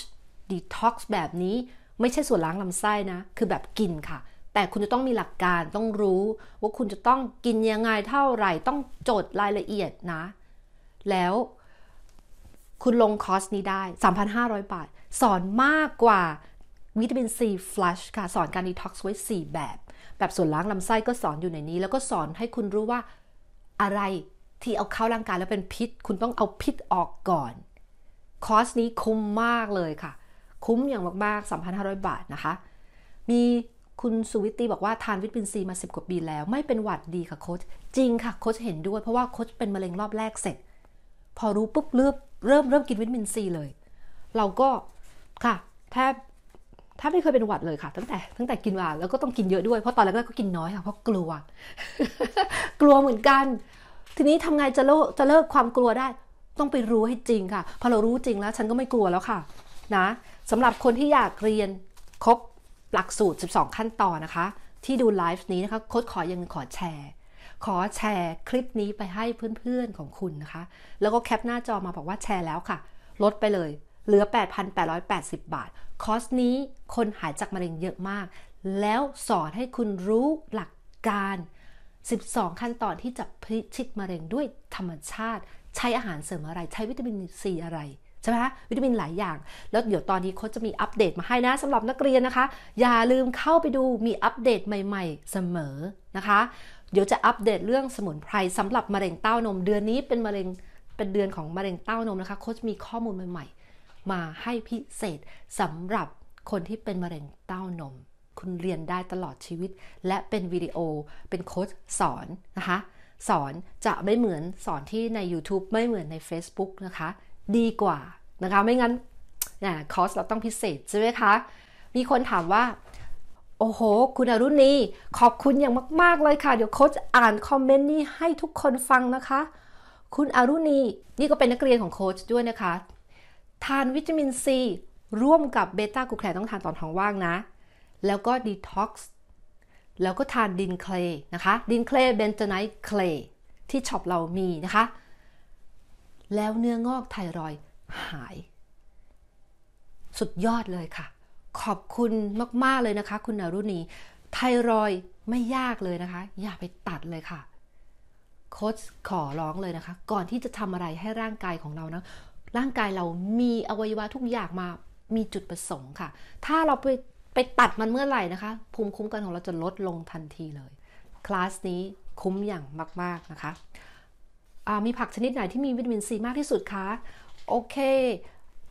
ดีท็อกซ์แบบนี้ไม่ใช่ส่วนล้างลำไส้นะ คือแบบกินค่ะ แต่คุณจะต้องมีหลักการต้องรู้ ว่าคุณจะต้องกินยังไงเท่าไหร่ ต้องจดรายละเอียดนะ แล้วคุณลงคอสนี้ได้3,500 บาท สอนมากกว่าวิตามินซีฟลัชค่ะ สอนการดีท็อกซ์ไว้4 แบบ แบบส่วนล้างลำไส้ก็สอนอยู่ในนี้ แล้วก็สอนให้คุณรู้ว่าอะไรที่เอาเข้าร่างกายแล้วเป็นพิษ คุณต้องเอาพิษออกก่อน คอสนี้คุ้มมากเลยค่ะ คุ้มอย่างมากๆ 3,500 บาทนะคะ มีคุณสุวิตีบอกว่าทานวิตามินซีมา 10 กว่าปีแล้ว ไม่เป็นหวัดดีค่ะโค้ช จริงค่ะโค้ชเห็นด้วยเพราะว่าโค้ชเป็นมะเร็งรอบแรกเสร็จ พอรู้ปุ๊บเริ่มเริ่มกินวิตามินซีเลย เราก็ค่ะแทบถ้าไม่เคยเป็นหวัดเลยค่ะตั้งแต่ ตั้งแต่กินมาแล้วก็ต้องกินเยอะด้วยเพราะตอนแรกก็กินน้อยค่ะเพราะกลัว กลัวเหมือนกัน ทีนี้ทำไงจะเลิกจะเลิกความกลัวได้ ต้องไปรู้ให้จริงค่ะ พอเรารู้จริงแล้วฉันก็ไม่กลัวแล้วค่ะ นะสำหรับคนที่อยากเรียนครบหลักสูตร 12 ขั้นตอนนะคะ ที่ดูไลฟ์นี้นะคะโค้ดขอยังขอแชร์ขอแชร์ คลิปนี้ไปให้เพื่อนๆของคุณนะคะ แล้วก็แคปหน้าจอมาบอกว่าแชร์แล้วค่ะลดไปเลยเหลือ 8,880 บาท คอสนี้คนหายจากมะเร็งเยอะมาก แล้วสอนให้คุณรู้หลักการ 12 ขั้นตอนที่จะพิชิตมะเร็งด้วยธรรมชาติ ใช้อาหารเสริมอะไร ใช้วิตามินซีอะไร ใช่ไหมคะวิตามินหลายอย่าง แล้วเดี๋ยวตอนนี้โค้ชจะมีอัปเดตมาให้นะสำหรับนักเรียนนะคะ อย่าลืมเข้าไปดูมีอัปเดตใหม่ ๆ เสมอนะคะ เดี๋ยวจะอัปเดตเรื่องสมุนไพรสำหรับมะเร็งเต้านม เดือนนี้เป็นมะเร็งเป็นเดือนของมะเร็งเต้านมนะคะโค้ชมีข้อมูลใหม่มาให้พิเศษสำหรับคนที่เป็นมะเร็งเต้านม คุณเรียนได้ตลอดชีวิตและเป็นวิดีโอเป็นโค้ชสอนนะคะ สอนจะไม่เหมือนสอนที่ใน YouTube ไม่เหมือนใน Facebook นะคะ ดีกว่านะคะไม่งั้นคอสเราต้องพิเศษใช่ไหมคะ มีคนถามว่า โอ้โห คุณอรุณี ขอบคุณอย่างมากๆเลยค่ะ เดี๋ยวโค้ชอ่านคอมเมนต์นี้ให้ทุกคนฟังนะคะ คุณอรุณีนี่ก็เป็นนักเรียนของโค้ชด้วยนะคะทานวิตามินซีร่วมกับเบต้ากูแคลต้องทานตอนท้องว่างนะ แล้วก็ดีท็อกซ์แล้วก็ทานดินเคลนะคะดินเคลเบนจไนต์เคลที่ช็อปเรามีนะคะ แล้วเนื้องอกไทรอยหาย สุดยอดเลยค่ะ ขอบคุณมากๆเลยนะคะ คุณนารุณีไทรอยไม่ยากเลยนะคะ อย่าไปตัดเลยค่ะโค้ชขอร้องเลยนะคะ ก่อนที่จะทำอะไรให้ร่างกายของเรานะร่างกายเรามีอวัยวะทุกอย่างมา มีจุดประสงค์ค่ะ ถ้าเราไปไปตัดมันเมื่อไหร่นะคะ ภูมิคุ้มกันของเราจะลดลงทันทีเลย คลาสนี้คุ้มอย่างมากๆนะคะมีผักชนิดไหนที่มีวิตามินซีมากที่สุดคะ โอเค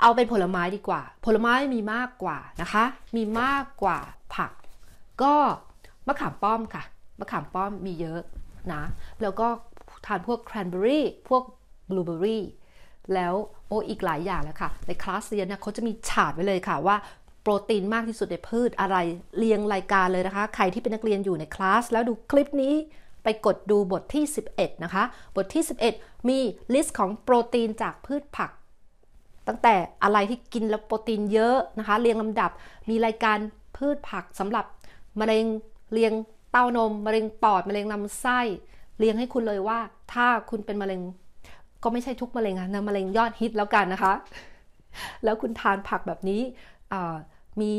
เอาเป็นผลไม้ดีกว่า ผลไม้มีมากกว่านะคะ มีมากกว่าผัก ก็มะขามป้อมค่ะ มะขามป้อมมีเยอะนะ แล้วก็ทานพวกแครนเบอรี่ พวกบลูเบอรี่แล้วโอ้อีกหลายอย่างแล้วค่ะ ในคลาสเรียนเนี่ยเขาจะมีฉาดไว้เลยค่ะว่าโปรตีนมากที่สุดในพืชอะไรเรียงรายการเลยนะคะใครที่เป็นนักเรียนอยู่ในคลาสแล้วดูคลิปนี้ไปกดดูบทที่ 11 นะคะบทที่ 11 มีลิสต์ของโปรตีนจากพืชผักตั้งแต่อะไรที่กินแล้วโปรตีนเยอะนะคะ เรียงลำดับมีรายการพืชผักสำหรับมะเร็งเรียงเต้านมมะเร็งปอดมะเร็งลำไส้เรียงให้คุณเลยว่า ถ้าคุณเป็นมะเร็งก็ไม่ใช่ทุกมะเร็งนะมะเร็งยอดฮิตแล้วกันนะคะ แล้วคุณทานผักแบบนี้มี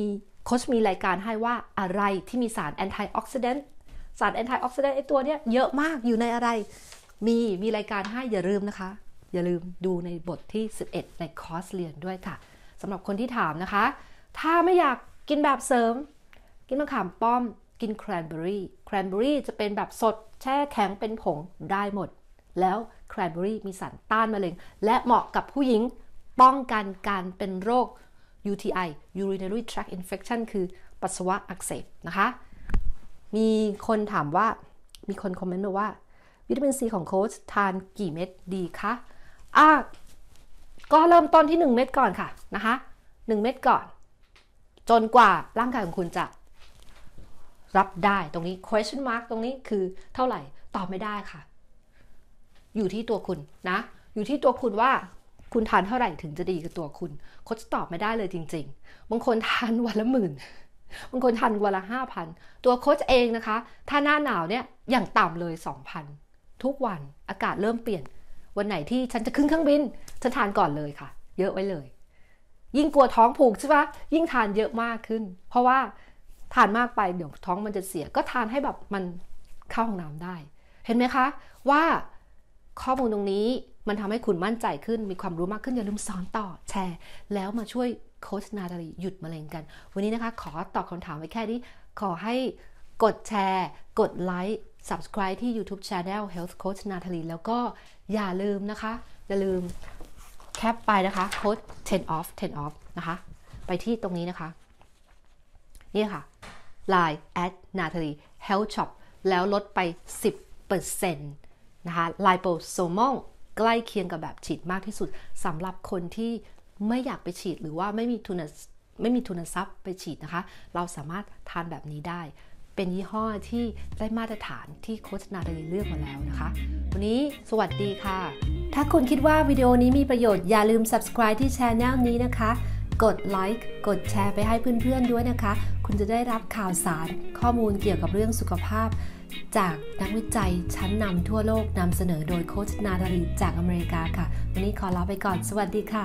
โค้ชมีรายการให้ว่าอะไรที่มีสารแอนตี้ออกซิเดนต์สารแอนตี้ออกซิเดนต์ไอตัวเนี้ยเยอะมากอยู่ในอะไร มีมีรายการให้อย่าลืมนะคะ อย่าลืมดูในบทที่11ในคอร์สเรียนด้วยค่ะสำหรับคนที่ถามนะคะ ถ้าไม่อยากกินแบบเสริม กินมะขามป้อมกินแครนเบอรี่แครนเบอรี่จะเป็นแบบสดแช่แข็งเป็นผงได้หมดแล้วแครเบอรี่มีสารต้านมะเร็ง และเหมาะกับผู้หญิงป้องกันการเป็นโรค UTI urinary tract infection คือปัสสาวะอักเสบนะคะ มีคนถามว่ามีคนคอมเมนต์มาว่าวิตามินซีของโค้ช ทานกี่เม็ดดีคะอ่ะก็เริ่มต้นที่ 1 เม็ดก่อนค่ะนะคะ1เม็ดก่อน จนกว่าร่างกายของคุณจะรับได้ตรงนี้ question mark ตรงนี้คือเท่าไหร่ ตอบไม่ได้ค่ะอยู่ที่ตัวคุณนะ อยู่ที่ตัวคุณว่าคุณทานเท่าไหร่ถึงจะดีกับตัวคุณโค้ชตอบไม่ได้เลยจริงๆบางคนทานวันละหมื่นบางคนทานวันละห้าพันตัวโค้ชเองนะคะถ้าหน้าหนาวเนี่ยอย่างต่ำเลยสองพันทุกวันอากาศเริ่มเปลี่ยน วันไหนที่ฉันจะขึ้นเครื่องบินฉันทานก่อนเลยค่ะ เยอะไว้เลย ยิ่งกลัวท้องผูกใช่ปะยิ่งทานเยอะมากขึ้น เพราะว่าทานมากไปเดี๋ยวท้องมันจะเสียก็ทานให้แบบมันเข้าห้องน้ำได้ เห็นไหมคะ ว่าข้อมูลตรงนี้มันทำให้คุณมั่นใจขึ้น มีความรู้มากขึ้น อย่าลืมสอนต่อแชร์ แล้วมาช่วยโค้ชนาตาลีหยุดมะเร็งกัน วันนี้นะคะ ขอตอบคำถามไว้แค่นี้ขอให้กดแชร์ กดไลค์ subscribe ที่ YouTube Channel Health Coach นาตาลีแล้วก็อย่าลืมนะคะ อย่าลืมแคปไปนะคะโค้ด10 off 10 off นะคะ ไปที่ตรงนี้นะคะ นี่ค่ะ Line at Natalie Health Shop แล้วลดไป 10%นะคะไลโปโซมองใกล้เคียงกับแบบฉีดมากที่สุดสำหรับคนที่ไม่อยากไปฉีดหรือว่าไม่มีทุนไม่มีทุนทรัพย์ไปฉีดนะคะเราสามารถทานแบบนี้ได้ เป็นยี่ห้อที่ได้มาตรฐานที่โฆษณาได้เลือกมาแล้วนะคะ วันนี้สวัสดีค่ะ ถ้าคุณคิดว่าวิดีโอนี้มีประโยชน์ อย่าลืม subscribe ที่ channel นี้นะคะ กดไลค์กดแชร์ไปให้เพื่อนๆด้วยนะคะ คุณจะได้รับข่าวสารข้อมูลเกี่ยวกับเรื่องสุขภาพจากนักวิจัยชั้นนำทั่วโลกนำเสนอโดยโคชนาดาริจากอเมริกาค่ะ วันนี้ขอลาไปก่อน สวัสดีค่ะ